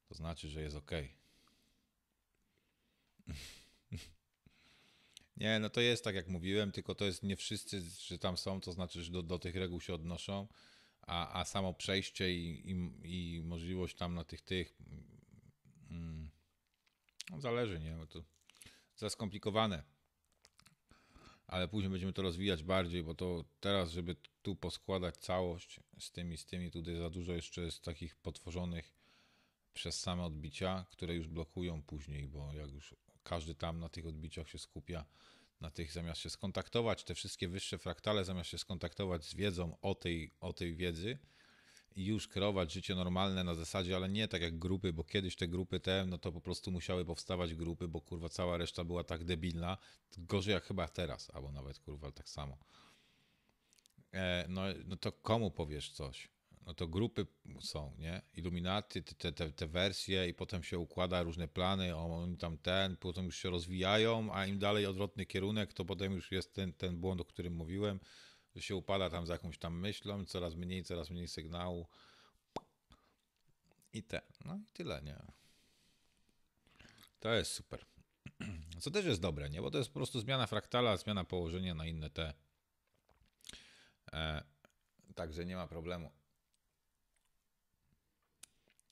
to znaczy, że jest ok. Nie, no to jest tak jak mówiłem, tylko to jest nie wszyscy, że tam są, to znaczy, że do, do tych reguł się odnoszą, a, a samo przejście i, i, i możliwość tam na tych tych. Mm, no zależy, nie? Bo to za skomplikowane. Ale później będziemy to rozwijać bardziej, bo to teraz, żeby tu poskładać całość z tymi, z tymi, tutaj za dużo jeszcze jest takich potworzonych przez same odbicia, które już blokują później, bo jak już każdy tam na tych odbiciach się skupia, na tych zamiast się skontaktować, te wszystkie wyższe fraktale zamiast się skontaktować z wiedzą o tej, o tej wiedzy i już kreować życie normalne na zasadzie, ale nie tak jak grupy, bo kiedyś te grupy te, no to po prostu musiały powstawać grupy, bo kurwa cała reszta była tak debilna, gorzej jak chyba teraz, albo nawet kurwa tak samo. E, no, no to komu powiesz coś? no to grupy są, nie? Iluminaty, te, te, te wersje i potem się układa różne plany, oni tam ten, potem już się rozwijają, a im dalej odwrotny kierunek, to potem już jest ten, ten błąd, o którym mówiłem, że się upada tam z jakąś tam myślą, coraz mniej, coraz mniej sygnału i te, no i tyle, nie? To jest super. Co też jest dobre, nie? Bo to jest po prostu zmiana fraktala, zmiana położenia na inne te. E, także nie ma problemu.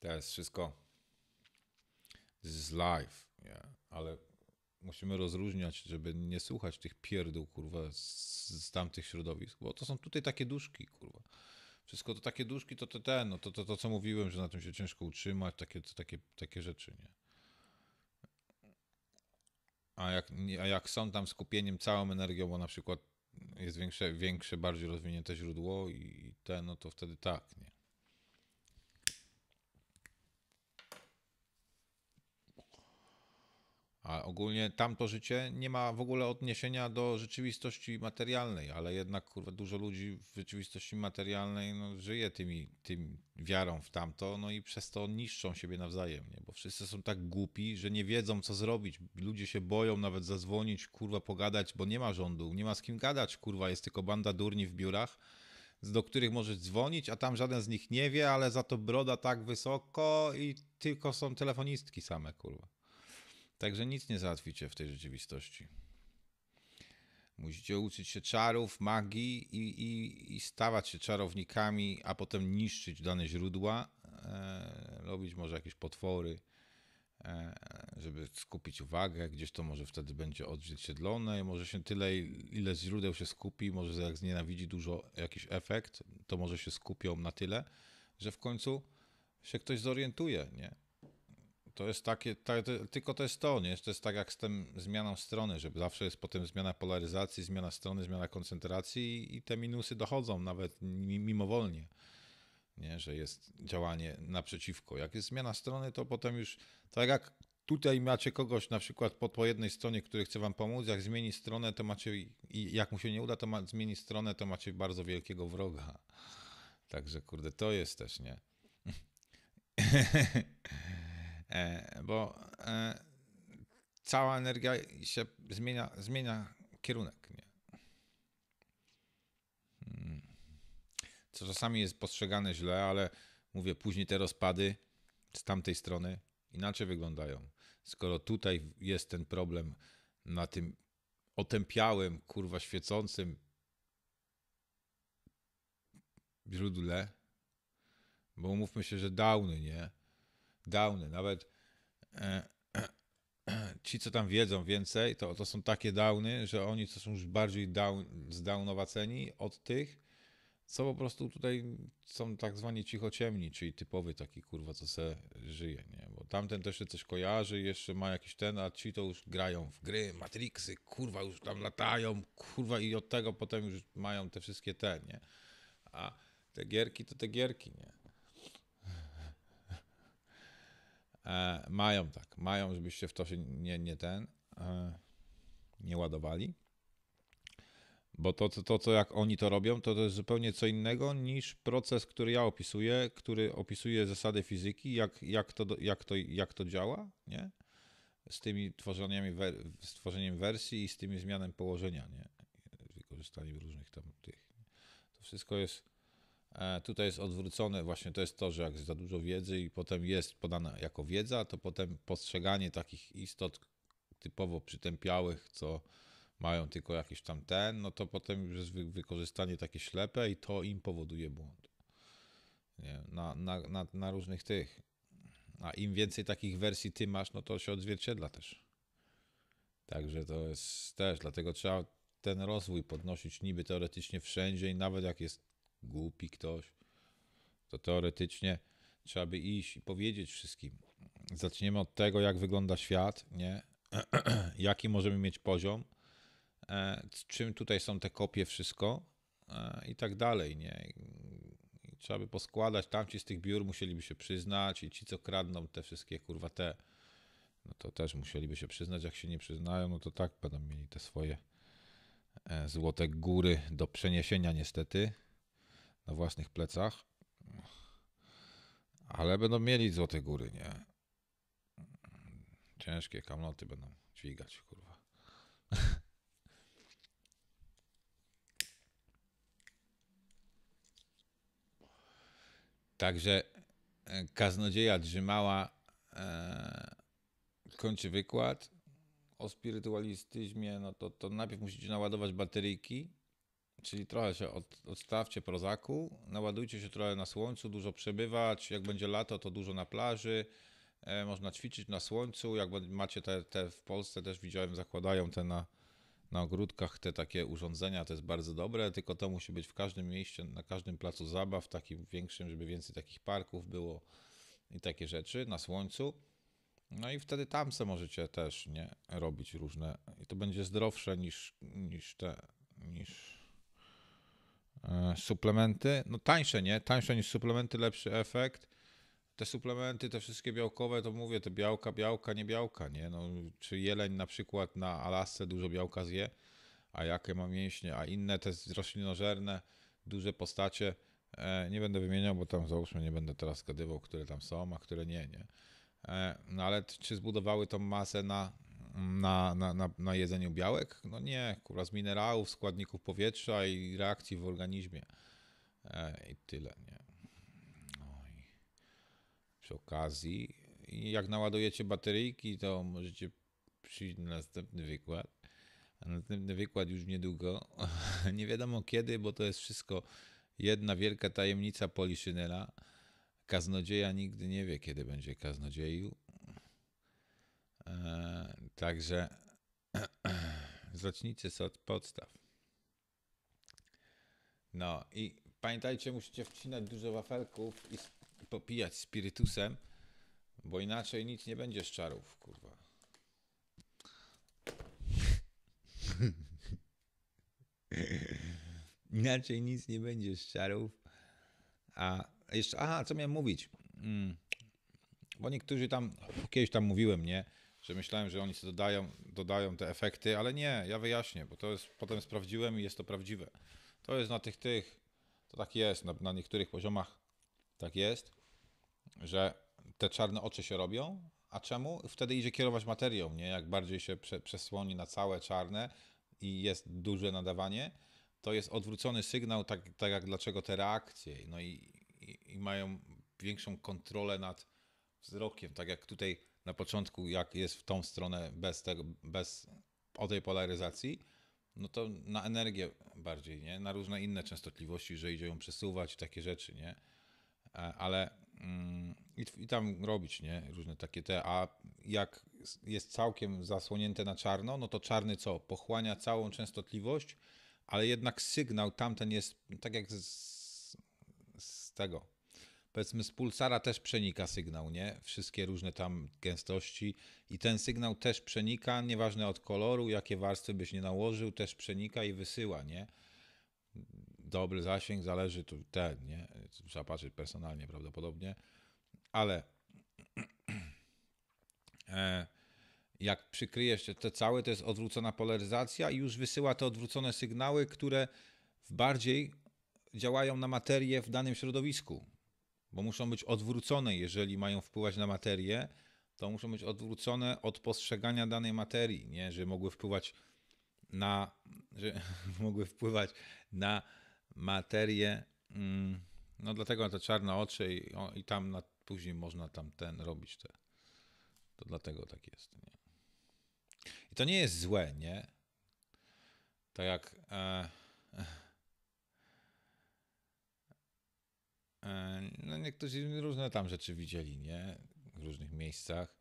To jest wszystko z live, yeah. ale musimy rozróżniać, żeby nie słuchać tych pierdół, kurwa, z, z tamtych środowisk, bo to są tutaj takie duszki, kurwa. Wszystko to takie duszki, to, to ten, no to, to, to co mówiłem, że na tym się ciężko utrzymać, takie, to, takie, takie rzeczy, nie? A jak, a jak są tam skupieniem całą energią, bo na przykład jest większe, większe bardziej rozwinięte źródło i, i ten, no to wtedy tak, nie? A ogólnie tamto życie nie ma w ogóle odniesienia do rzeczywistości materialnej, ale jednak kurwa dużo ludzi w rzeczywistości materialnej no, żyje tymi, tym wiarą w tamto, no i przez to niszczą siebie nawzajem, nie? bo wszyscy są tak głupi, że nie wiedzą co zrobić. Ludzie się boją nawet zadzwonić, kurwa pogadać, bo nie ma rządu, nie ma z kim gadać, kurwa jest tylko banda durni w biurach do których możesz dzwonić, a tam żaden z nich nie wie, ale za to broda tak wysoko i tylko są telefonistki same, kurwa. Także nic nie załatwicie w tej rzeczywistości. Musicie uczyć się czarów, magii i, i, i stawać się czarownikami, a potem niszczyć dane źródła, e, robić może jakieś potwory, e, żeby skupić uwagę. Gdzieś to może wtedy będzie odzwierciedlone. Może się tyle, ile źródeł się skupi, może jak znienawidzi dużo jakiś efekt, to może się skupią na tyle, że w końcu się ktoś zorientuje, nie? To jest takie, tak, tylko to jest to, nie? To jest tak jak z tym zmianą strony, że zawsze jest potem zmiana polaryzacji, zmiana strony, zmiana koncentracji i te minusy dochodzą nawet mimowolnie, nie? Że jest działanie naprzeciwko. Jak jest zmiana strony, to potem już, tak jak tutaj macie kogoś na przykład po, po jednej stronie, który chce wam pomóc, jak zmieni stronę, to macie, i jak mu się nie uda, to ma, zmieni stronę, to macie bardzo wielkiego wroga. Także kurde, to jest też, nie? E, bo e, cała energia się zmienia, zmienia kierunek. Nie? Hmm. Co czasami jest postrzegane źle, ale mówię, później te rozpady z tamtej strony inaczej wyglądają. Skoro tutaj jest ten problem na tym otępiałym, kurwa świecącym źródle, bo umówmy się, że downy, nie? downy. Nawet e, ci, co tam wiedzą więcej, to, to są takie downy, że oni co są już bardziej down, zdownowaceni od tych, co po prostu tutaj są tak zwani cichociemni, czyli typowy taki kurwa, co se żyje, nie? Bo tamten też coś kojarzy, jeszcze ma jakiś ten, a ci to już grają w gry, Matrixy, kurwa, już tam latają, kurwa i od tego potem już mają te wszystkie te, nie? A te gierki to te gierki, nie? E, mają tak, mają, żebyście w to się nie, nie ten, e, nie ładowali. Bo to, to, to, co jak oni to robią, to, to jest zupełnie co innego niż proces, który ja opisuję, który opisuje zasady fizyki, jak, jak, to, jak, to, jak to działa, nie? Z tymi tworzeniami, z tworzeniem wersji i z tymi zmianem położenia, nie? Wykorzystaniem różnych tam tych. To wszystko jest E, tutaj jest odwrócone, właśnie to jest to, że jak jest za dużo wiedzy i potem jest podana jako wiedza, to potem postrzeganie takich istot typowo przytępiałych, co mają tylko jakiś tam ten, no to potem już jest wykorzystanie takie ślepe i to im powoduje błąd. Nie, na, na, na, na różnych tych. A im więcej takich wersji ty masz, no to się odzwierciedla też. Także to jest też, dlatego trzeba ten rozwój podnosić niby teoretycznie wszędzie i nawet jak jest głupi ktoś, to teoretycznie trzeba by iść i powiedzieć wszystkim. Zaczniemy od tego, jak wygląda świat, nie? jaki możemy mieć poziom, e, czym tutaj są te kopie, wszystko e, i tak dalej, nie? I trzeba by poskładać, tamci z tych biur musieliby się przyznać i ci, co kradną te wszystkie, kurwa, te, no to też musieliby się przyznać, jak się nie przyznają, no to tak będą mieli te swoje e, złote góry do przeniesienia niestety na własnych plecach, ale będą mieli złote góry, nie? Ciężkie kamloty będą dźwigać, kurwa. Także e, kaznodzieja Drzymała e, kończy wykład o spirytualistyzmie, no to, to najpierw musicie naładować bateryjki, Czyli trochę się od, odstawcie prozaku, naładujcie się trochę na słońcu, dużo przebywać. Jak będzie lato, to dużo na plaży. E, można ćwiczyć na słońcu. Jak macie te, te w Polsce też widziałem, zakładają te na, na ogródkach te takie urządzenia, to jest bardzo dobre, tylko to musi być w każdym mieście, na każdym placu zabaw, takim większym, żeby więcej takich parków było i takie rzeczy na słońcu. No i wtedy tam se możecie też nie robić różne i to będzie zdrowsze niż, niż te niż E, suplementy. No tańsze, nie? Tańsze niż suplementy, lepszy efekt. Te suplementy, te wszystkie białkowe, to mówię, te białka, białka, nie białka, nie? No, czy jeleń na przykład na Alasce dużo białka zje, a jakie ma mięśnie, a inne te roślinożerne, duże postacie, e, nie będę wymieniał, bo tam załóżmy nie będę teraz gadywał, które tam są, a które nie, nie. E, no ale czy zbudowały tą masę na na, na, na, na jedzeniu białek? No nie, kurwa, z minerałów, składników powietrza i reakcji w organizmie. E, I tyle, nie. przy okazji, jak naładujecie bateryjki, to możecie przyjść na następny wykład. A następny wykład już niedługo. nie wiadomo kiedy, bo to jest wszystko jedna wielka tajemnica Poliszynela. Kaznodzieja nigdy nie wie, kiedy będzie kaznodzieju. E, także z rocznicy podstaw. No i pamiętajcie, musicie wcinać dużo wafelków i popijać spirytusem, bo inaczej nic nie będzie z czarów, kurwa. inaczej nic nie będzie z czarów. A jeszcze, aha, co miałem mówić? Mm, bo niektórzy tam, kiedyś tam mówiłem, nie? że myślałem, że oni sobie dodają, dodają te efekty, ale nie, ja wyjaśnię, bo to jest, potem sprawdziłem i jest to prawdziwe. To jest na tych, tych, to tak jest, na, na niektórych poziomach tak jest, że te czarne oczy się robią, a czemu? Wtedy idzie kierować materią, nie? Jak bardziej się prze, przesłoni na całe czarne i jest duże nadawanie, to jest odwrócony sygnał, tak, tak jak dlaczego te reakcje, no i, i, i mają większą kontrolę nad wzrokiem, tak jak tutaj na początku, jak jest w tą stronę bez tego, bez o tej polaryzacji, no to na energię bardziej, nie? Na różne inne częstotliwości, że idzie ją przesuwać, takie rzeczy, nie? E, ale mm, i, i, tam robić, nie? Różne takie te, a jak jest całkiem zasłonięte na czarno, no to czarny co? Pochłania całą częstotliwość, ale jednak sygnał tamten jest tak jak z, z tego, powiedzmy z pulsara też przenika sygnał, nie? Wszystkie różne tam gęstości i ten sygnał też przenika, nieważne od koloru, jakie warstwy byś nie nałożył, też przenika i wysyła, nie? Dobry zasięg zależy tu ten, nie? Trzeba patrzeć personalnie prawdopodobnie, ale e, jak przykryjesz te całe, to jest odwrócona polaryzacja i już wysyła te odwrócone sygnały, które bardziej działają na materię w danym środowisku bo muszą być odwrócone, jeżeli mają wpływać na materię, to muszą być odwrócone od postrzegania danej materii, nie? że mogły wpływać na, że mogły wpływać na materię. Mm, no dlatego na te czarne oczy i, o, i tam na, później można tam ten robić te. To dlatego tak jest. Nie? I to nie jest złe, nie? Tak jak. e E, no niektórzy różne tam rzeczy widzieli, nie? W różnych miejscach.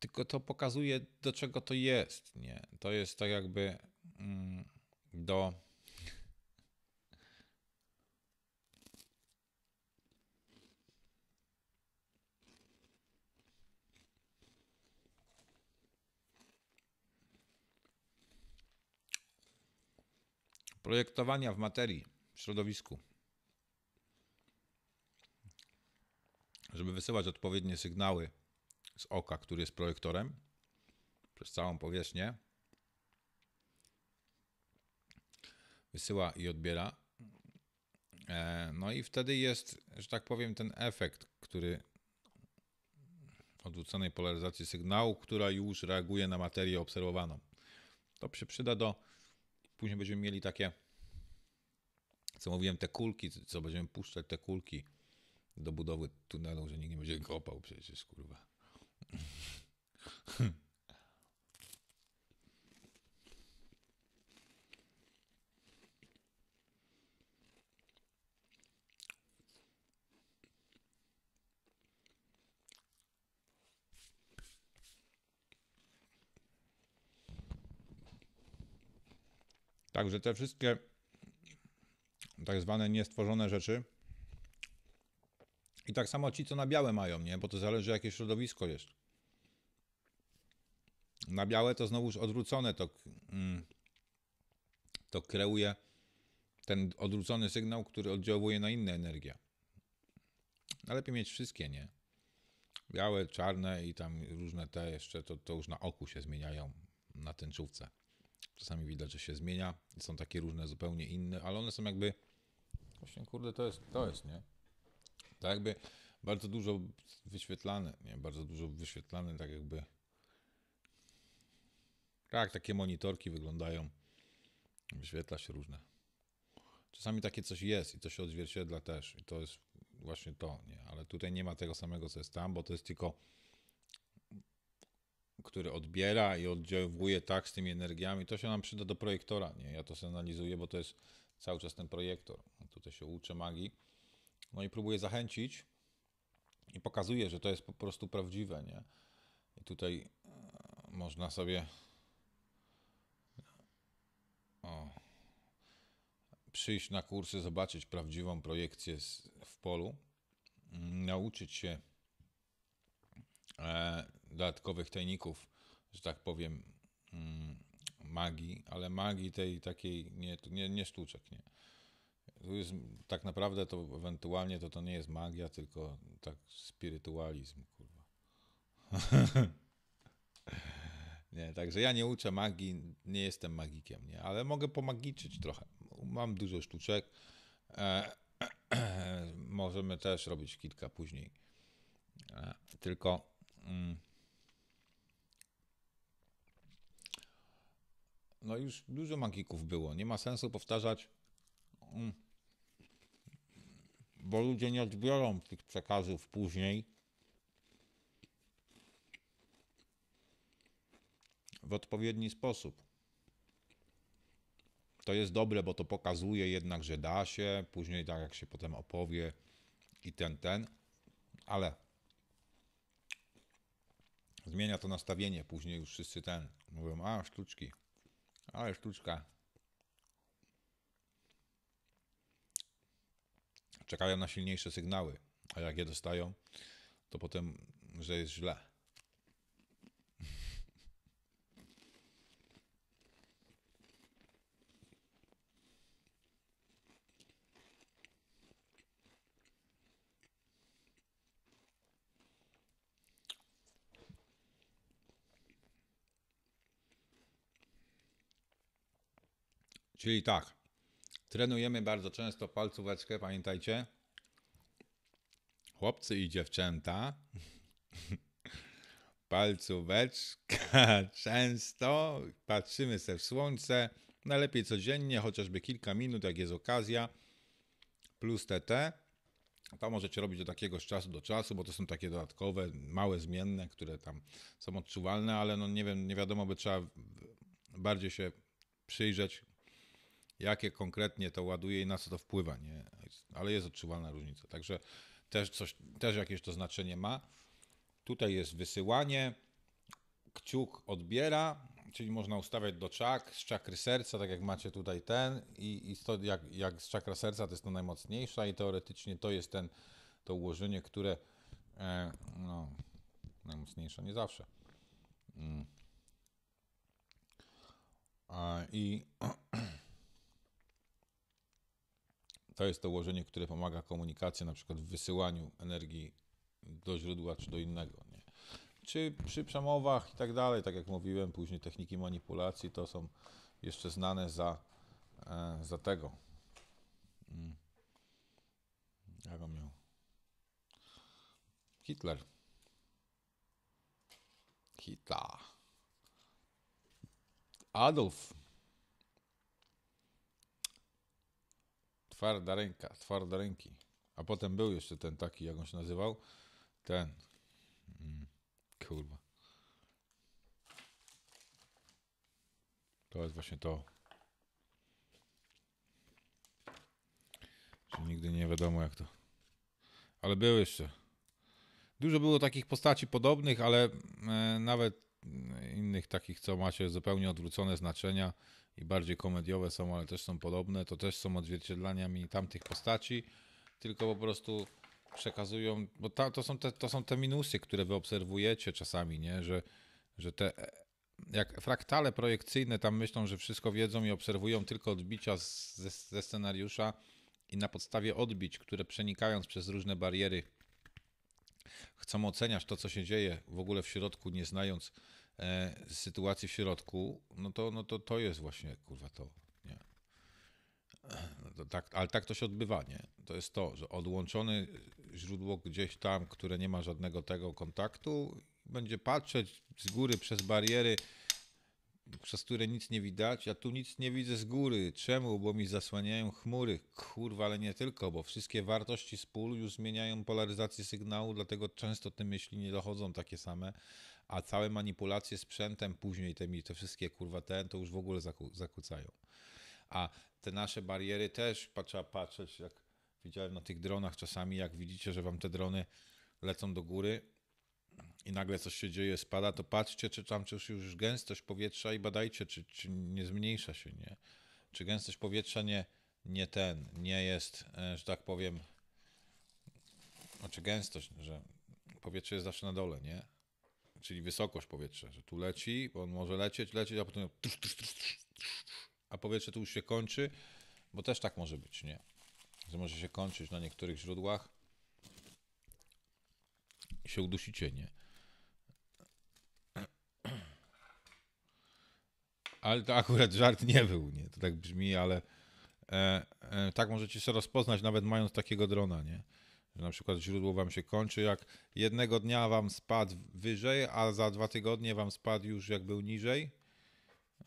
tylko to pokazuje, do czego to jest, nie? To jest tak jakby mm, do... projektowania w materii, w środowisku. żeby wysyłać odpowiednie sygnały z oka, który jest projektorem, przez całą powierzchnię, wysyła i odbiera. E, no i wtedy jest, że tak powiem, ten efekt, który odwróconej polaryzacji sygnału, która już reaguje na materię obserwowaną. To się przyda do. Później będziemy mieli takie, co mówiłem, te kulki, co będziemy puszczać, te kulki do budowy tunelu, że nikt nie będzie kopał przecież, kurwa. Także te wszystkie tak zwane niestworzone rzeczy i tak samo ci, co na białe mają, nie? Bo to zależy, jakie środowisko jest. Na białe to znowuż odwrócone to, mm, to kreuje ten odwrócony sygnał, który oddziałuje na inne energie. najlepiej lepiej mieć wszystkie, nie? Białe, czarne i tam różne te jeszcze, to, to już na oku się zmieniają, na tęczówce. Czasami widać, że się zmienia. Są takie różne, zupełnie inne, ale one są jakby... Właśnie, kurde, to jest, to jest, nie? tak jakby bardzo dużo wyświetlane, nie, bardzo dużo wyświetlane, tak jakby. Tak, takie monitorki wyglądają. Wyświetla się różne. Czasami takie coś jest i to się odzwierciedla też. I to jest właśnie to, nie? Ale tutaj nie ma tego samego, co jest tam, bo to jest tylko który odbiera i oddziaływuje tak z tymi energiami. To się nam przyda do projektora, nie? Ja to analizuję, bo to jest cały czas ten projektor. Tutaj się uczę magii no i próbuje zachęcić i pokazuje, że to jest po prostu prawdziwe, nie? I tutaj e, można sobie o, przyjść na kursy, zobaczyć prawdziwą projekcję w polu, mm, nauczyć się e, dodatkowych tajników, że tak powiem, mm, magii, ale magii tej takiej, nie, nie, nie sztuczek, nie. Jest, tak naprawdę to ewentualnie to, to nie jest magia, tylko tak spirytualizm, kurwa. nie, także ja nie uczę magii, nie jestem magikiem, nie, ale mogę pomagiczyć trochę. Mam dużo sztuczek. E, e, możemy też robić kilka później. E, tylko mm, no już dużo magików było. Nie ma sensu powtarzać. Mm, bo ludzie nie odbiorą tych przekazów później. W odpowiedni sposób. To jest dobre, bo to pokazuje jednak, że da się, później tak jak się potem opowie i ten, ten, ale zmienia to nastawienie. Później już wszyscy ten mówią, a sztuczki, ale sztuczka, czekają na silniejsze sygnały, a jak je dostają, to potem, że jest źle. Czyli tak, Trenujemy bardzo często palcóweczkę, pamiętajcie. Chłopcy i dziewczęta. Palcóweczka często. Patrzymy se w słońce. Najlepiej codziennie, chociażby kilka minut, jak jest okazja. Plus TT. To możecie robić do takiego z czasu do czasu, bo to są takie dodatkowe, małe zmienne, które tam są odczuwalne, ale no nie wiem, nie wiadomo, by trzeba bardziej się przyjrzeć, jakie konkretnie to ładuje i na co to wpływa, nie? ale jest odczuwalna różnica. Także też, coś, też jakieś to znaczenie ma. Tutaj jest wysyłanie, kciuk odbiera, czyli można ustawiać do czak, z czakry serca, tak jak macie tutaj ten i, i to jak, jak z czakra serca to jest to najmocniejsza i teoretycznie to jest ten, to ułożenie, które e, no, najmocniejsze, nie zawsze. Mm. I To jest to ułożenie, które pomaga komunikacji, na przykład w wysyłaniu energii do źródła czy do innego. Nie? Czy przy przemowach i tak dalej, tak jak mówiłem, później techniki manipulacji to są jeszcze znane za, e, za tego. Mm. Jak on miał? Hitler. Hitler. Adolf. Twarda ręka, twarda ręki. A potem był jeszcze ten taki, jak on się nazywał. Ten. Mm, kurwa. To jest właśnie to. Że nigdy nie wiadomo jak to. Ale był jeszcze. Dużo było takich postaci podobnych, ale e, nawet innych takich, co macie zupełnie odwrócone znaczenia i bardziej komediowe są, ale też są podobne, to też są odzwierciedlaniami tamtych postaci, tylko po prostu przekazują, bo ta, to, są te, to są te minusy, które wy obserwujecie czasami, nie? Że, że te jak fraktale projekcyjne tam myślą, że wszystko wiedzą i obserwują tylko odbicia z, ze, ze scenariusza i na podstawie odbić, które przenikając przez różne bariery chcą oceniać to, co się dzieje w ogóle w środku, nie znając z e, sytuacji w środku, no to, no to to jest właśnie kurwa to. Nie. No to tak, ale tak to się odbywa, nie? To jest to, że odłączony źródło gdzieś tam, które nie ma żadnego tego kontaktu, będzie patrzeć z góry przez bariery, przez które nic nie widać, ja tu nic nie widzę z góry. Czemu? Bo mi zasłaniają chmury. Kurwa, ale nie tylko, bo wszystkie wartości pól już zmieniają polaryzację sygnału, dlatego często te myśli nie dochodzą takie same, a całe manipulacje sprzętem później, te, te wszystkie kurwa ten, to już w ogóle zaku, zakłócają. A te nasze bariery też trzeba patrzeć, jak widziałem na tych dronach czasami, jak widzicie, że wam te drony lecą do góry i nagle coś się dzieje, spada, to patrzcie, czy tam czy już, już gęstość powietrza i badajcie, czy, czy nie zmniejsza się, nie? Czy gęstość powietrza nie, nie ten, nie jest, e, że tak powiem, znaczy gęstość, że powietrze jest zawsze na dole, nie? czyli wysokość powietrza, że tu leci, bo on może lecieć, lecieć, a potem a powietrze tu już się kończy, bo też tak może być, nie? Że może się kończyć na niektórych źródłach i się udusicie, nie? Ale to akurat żart nie był, nie? To tak brzmi, ale e, e, tak możecie się rozpoznać, nawet mając takiego drona, nie? że na przykład źródło wam się kończy, jak jednego dnia wam spadł wyżej, a za dwa tygodnie wam spadł już jak był niżej,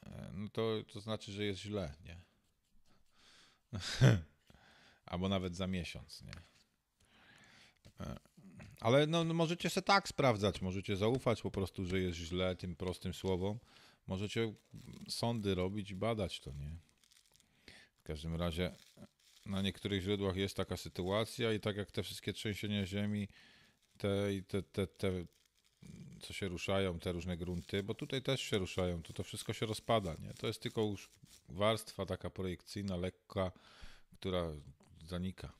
e, no to, to znaczy, że jest źle, nie? Albo nawet za miesiąc, nie? E, ale no, no, możecie se tak sprawdzać, możecie zaufać po prostu, że jest źle tym prostym słowom. Możecie sądy robić i badać to, nie? W każdym razie na niektórych źródłach jest taka sytuacja i tak jak te wszystkie trzęsienia ziemi, te, te, te, te co się ruszają, te różne grunty, bo tutaj też się ruszają, to to wszystko się rozpada, nie? To jest tylko już warstwa taka projekcyjna, lekka, która zanika.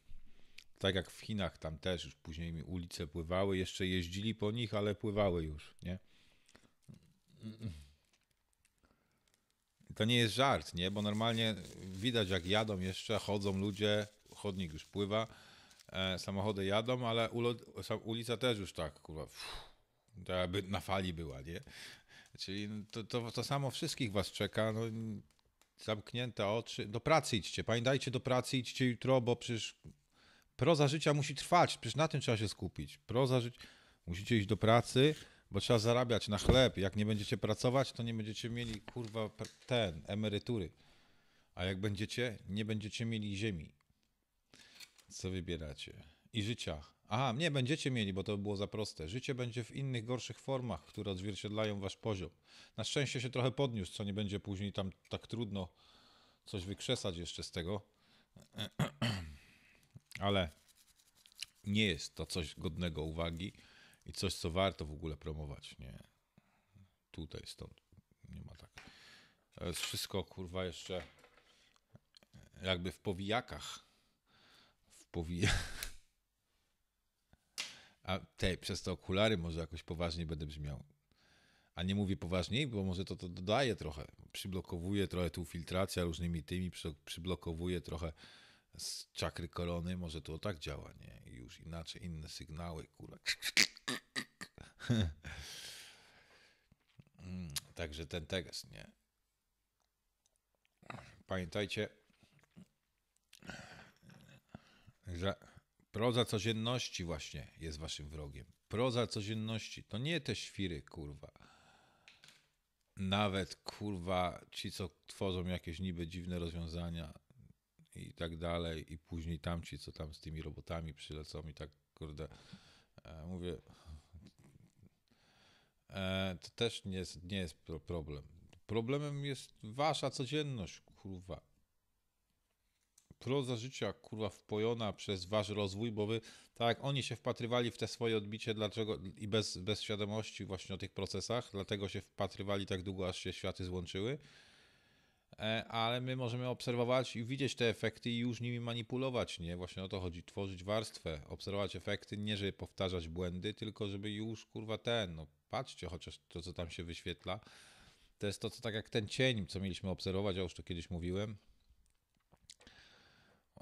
Tak jak w Chinach, tam też już później mi ulice pływały, jeszcze jeździli po nich, ale pływały już, nie? to nie jest żart, nie? Bo normalnie widać, jak jadą jeszcze, chodzą ludzie, chodnik już pływa, e, samochody jadą, ale ulica też już tak, kurwa, to jakby na fali była, nie? Czyli to, to, to samo wszystkich was czeka, no, zamknięte oczy. Do pracy idźcie, pamiętajcie, do pracy idźcie jutro, bo przecież proza życia musi trwać, przecież na tym trzeba się skupić. Proza życia, musicie iść do pracy, bo trzeba zarabiać na chleb. Jak nie będziecie pracować, to nie będziecie mieli kurwa ten, emerytury. A jak będziecie, nie będziecie mieli ziemi. Co wybieracie? I życia. Aha, nie będziecie mieli, bo to by było za proste. Życie będzie w innych, gorszych formach, które odzwierciedlają wasz poziom. Na szczęście się trochę podniósł, co nie będzie później tam tak trudno coś wykrzesać jeszcze z tego. Ale nie jest to coś godnego uwagi i coś, co warto w ogóle promować. Nie. Tutaj, stąd. Nie ma tak. To jest wszystko, kurwa, jeszcze jakby w powijakach. W powijakach. A tej, przez te okulary może jakoś poważniej będę brzmiał. A nie mówię poważniej, bo może to, to dodaje trochę. Przyblokowuje trochę tu filtracja różnymi tymi, przyblokowuje trochę z czakry korony, może to tak działa, nie? I już inaczej, inne sygnały, kurwa. Także ten tekst, nie? Pamiętajcie, że proza codzienności właśnie jest waszym wrogiem. Proza codzienności to nie te świry, kurwa. Nawet kurwa ci, co tworzą jakieś niby dziwne rozwiązania i tak dalej, i później tamci, co tam z tymi robotami przylecą i tak, kurde. E, mówię, E, to też nie jest, nie jest problem. Problemem jest wasza codzienność, kurwa. Proza życia, kurwa, wpojona przez wasz rozwój, bo wy, tak jak oni się wpatrywali w te swoje odbicie, dlaczego i bez, bez świadomości właśnie o tych procesach, dlatego się wpatrywali tak długo, aż się światy złączyły, E, ale my możemy obserwować i widzieć te efekty i już nimi manipulować, nie? Właśnie o to chodzi, tworzyć warstwę, obserwować efekty, nie żeby powtarzać błędy, tylko żeby już, kurwa, ten, no patrzcie chociaż to, co tam się wyświetla, to jest to, co tak jak ten cień, co mieliśmy obserwować, ja już to kiedyś mówiłem,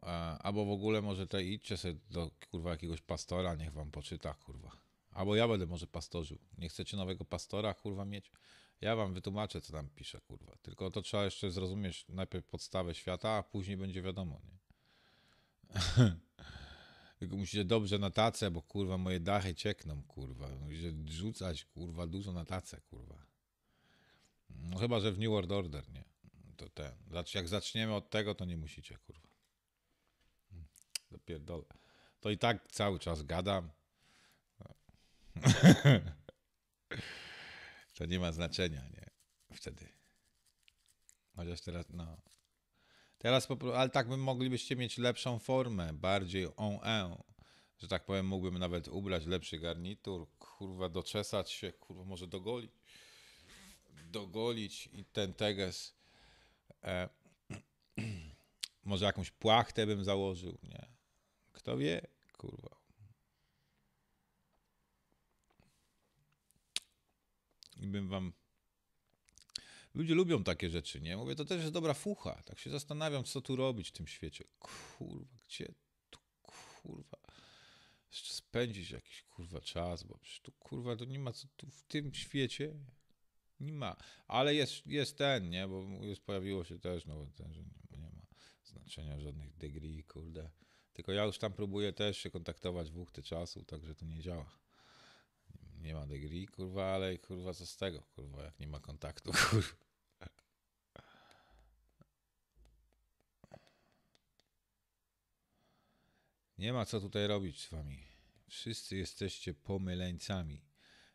e, albo w ogóle może te idźcie sobie do, kurwa, jakiegoś pastora, niech wam poczyta, kurwa. Albo ja będę może pastorzył. Nie chcecie nowego pastora, kurwa, mieć? Ja wam wytłumaczę, co tam pisze, kurwa. Tylko to trzeba jeszcze zrozumieć najpierw podstawę świata, a później będzie wiadomo, nie? Tylko musicie dobrze na tacę, bo kurwa moje dachy ciekną, kurwa. Musicie rzucać, kurwa, dużo na tacę, kurwa. No chyba, że w New World Order, nie? To ten. Znaczy, jak zaczniemy od tego, to nie musicie, kurwa. Dopierdolę. To i tak cały czas gadam. No. to nie ma znaczenia, nie? Wtedy. Chociaż teraz, no. Teraz, ale tak by moglibyście mieć lepszą formę, bardziej on en że tak powiem, mógłbym nawet ubrać lepszy garnitur, kurwa, doczesać się, kurwa, może dogolić, dogolić i ten teges. E, może jakąś płachtę bym założył, nie? Kto wie, kurwa. I bym wam. Ludzie lubią takie rzeczy, nie? Mówię, to też jest dobra fucha. Tak się zastanawiam, co tu robić w tym świecie. Kurwa, gdzie tu kurwa jeszcze spędzić jakiś kurwa czas, bo przecież tu kurwa to nie ma co tu w tym świecie nie ma. Ale jest, jest ten, nie? Bo już pojawiło się też, no ten, że nie, nie ma znaczenia żadnych degree, kurde. Tylko ja już tam próbuję też się kontaktować w te czasu, także to nie działa nie ma degree, kurwa, ale kurwa co z tego, kurwa, jak nie ma kontaktu, kurwa. Nie ma co tutaj robić z wami. Wszyscy jesteście pomyleńcami.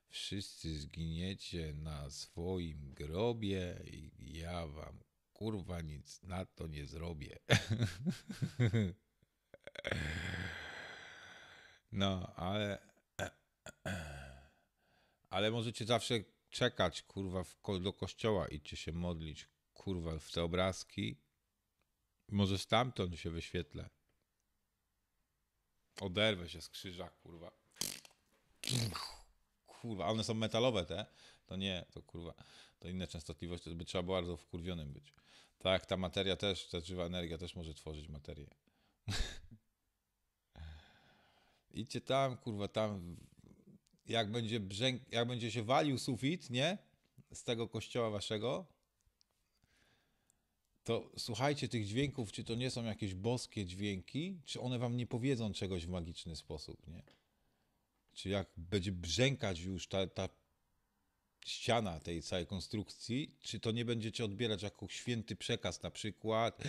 Wszyscy zginiecie na swoim grobie i ja wam kurwa nic na to nie zrobię. no, ale. ale możecie zawsze czekać, kurwa, ko do kościoła, idźcie się modlić, kurwa, w te obrazki. Może stamtąd się wyświetlę. Oderwę się z krzyża, kurwa. Kurwa, one są metalowe te? To nie, to kurwa, to inne częstotliwości, to by trzeba bardzo wkurwionym być. Tak, ta materia też, ta żywa energia też może tworzyć materię. Idźcie tam, kurwa, tam jak będzie, brzęk, jak będzie się walił sufit, nie? Z tego kościoła waszego, to słuchajcie tych dźwięków, czy to nie są jakieś boskie dźwięki, czy one wam nie powiedzą czegoś w magiczny sposób, nie? Czy jak będzie brzękać już ta, ta ściana tej całej konstrukcji, czy to nie będziecie odbierać jako święty przekaz, na przykład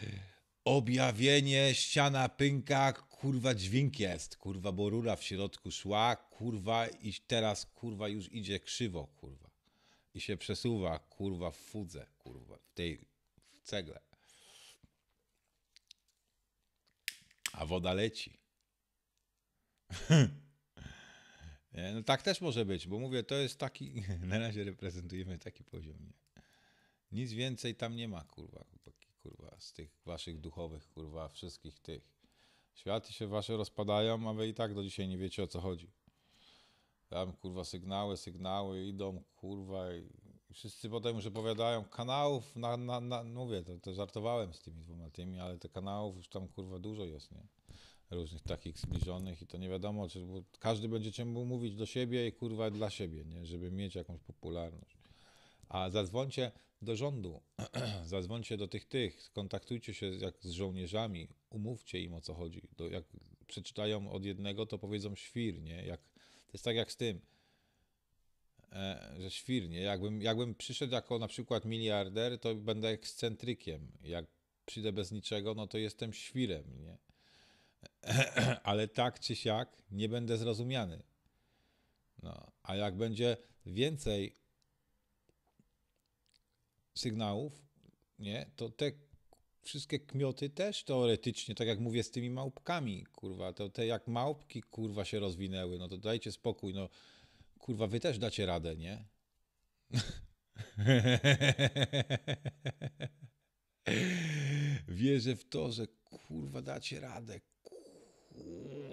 objawienie, ściana pynka, kurwa dźwięk jest, kurwa, bo rura w środku szła, kurwa, i teraz kurwa już idzie krzywo, kurwa. I się przesuwa, kurwa, w fudze, kurwa, w tej w cegle. A woda leci. no tak też może być, bo mówię, to jest taki, na razie reprezentujemy taki poziom, nie? Nic więcej tam nie ma, kurwa, kurwa, z tych waszych duchowych, kurwa, wszystkich tych Światy się wasze rozpadają, a wy i tak do dzisiaj nie wiecie o co chodzi. Tam kurwa sygnały, sygnały idą, kurwa i wszyscy potem już opowiadają kanałów na, na, na mówię, to, to żartowałem z tymi dwoma tymi, ale te kanałów już tam kurwa dużo jest, nie? Różnych takich zbliżonych i to nie wiadomo, czy każdy będzie cię mówić do siebie i kurwa dla siebie, nie? Żeby mieć jakąś popularność. A zadzwońcie do rządu, zadzwońcie do tych, tych, skontaktujcie się jak z żołnierzami, umówcie im o co chodzi. Do, jak przeczytają od jednego, to powiedzą świr, nie? Jak, to jest tak jak z tym, e, że świr, nie? Jakbym, jakbym przyszedł jako na przykład miliarder, to będę ekscentrykiem. Jak przyjdę bez niczego, no to jestem świrem, nie? Ale tak czy siak nie będę zrozumiany. No, a jak będzie więcej sygnałów, nie, to te wszystkie kmioty też teoretycznie, tak jak mówię z tymi małpkami, kurwa, to te jak małpki, kurwa, się rozwinęły, no to dajcie spokój, no kurwa, wy też dacie radę, nie? Wierzę w to, że kurwa dacie radę. Kurwa.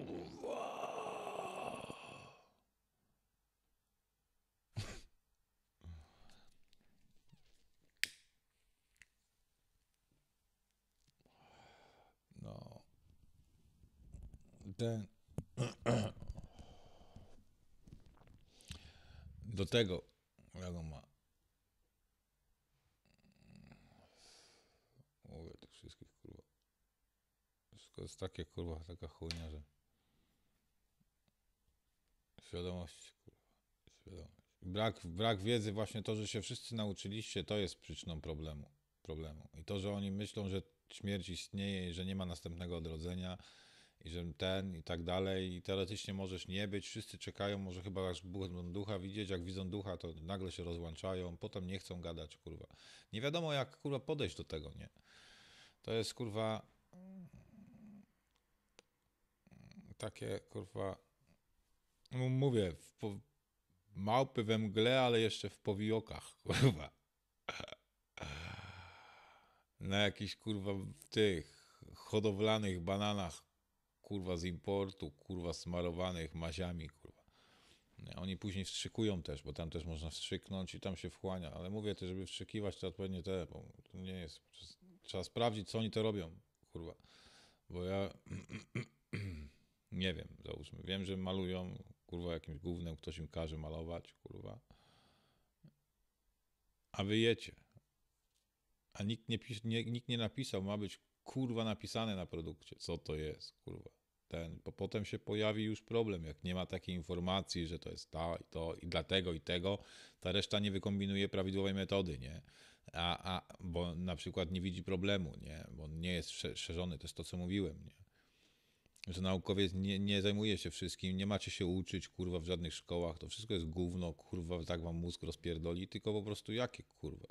ten. Do tego, jak on ma. Mówię tych wszystkich kurwa. Wszystko jest takie kurwa, taka chujnia, że. Świadomość, kurwa. Świadomość. Brak, brak wiedzy, właśnie to, że się wszyscy nauczyliście, to jest przyczyną problemu. problemu. I to, że oni myślą, że śmierć istnieje i że nie ma następnego odrodzenia, i że ten i tak dalej i teoretycznie możesz nie być, wszyscy czekają, może chyba aż będą ducha widzieć, jak widzą ducha, to nagle się rozłączają, potem nie chcą gadać, kurwa. Nie wiadomo jak, kurwa, podejść do tego, nie? To jest, kurwa, takie, kurwa, mówię, po... małpy we mgle, ale jeszcze w powiokach, kurwa. Na jakichś, kurwa, w tych hodowlanych bananach kurwa z importu, kurwa smarowanych maziami, kurwa. Oni później wstrzykują też, bo tam też można wstrzyknąć i tam się wchłania, ale mówię też, żeby wstrzykiwać to odpowiednie te, bo to nie jest, trzeba sprawdzić, co oni to robią, kurwa. Bo ja nie wiem, załóżmy, wiem, że malują, kurwa, jakimś głównym, ktoś im każe malować, kurwa. A wyjecie. A nikt nie, nie, nikt nie napisał, ma być kurwa napisane na produkcie, co to jest, kurwa ten, bo potem się pojawi już problem, jak nie ma takiej informacji, że to jest to i to i dlatego i tego, ta reszta nie wykombinuje prawidłowej metody, nie? A, a bo na przykład nie widzi problemu, nie? Bo nie jest szerzony, to jest to, co mówiłem, nie? Że naukowiec nie, nie zajmuje się wszystkim, nie macie się uczyć, kurwa, w żadnych szkołach, to wszystko jest gówno, kurwa, tak wam mózg rozpierdoli, tylko po prostu jakie, kurwa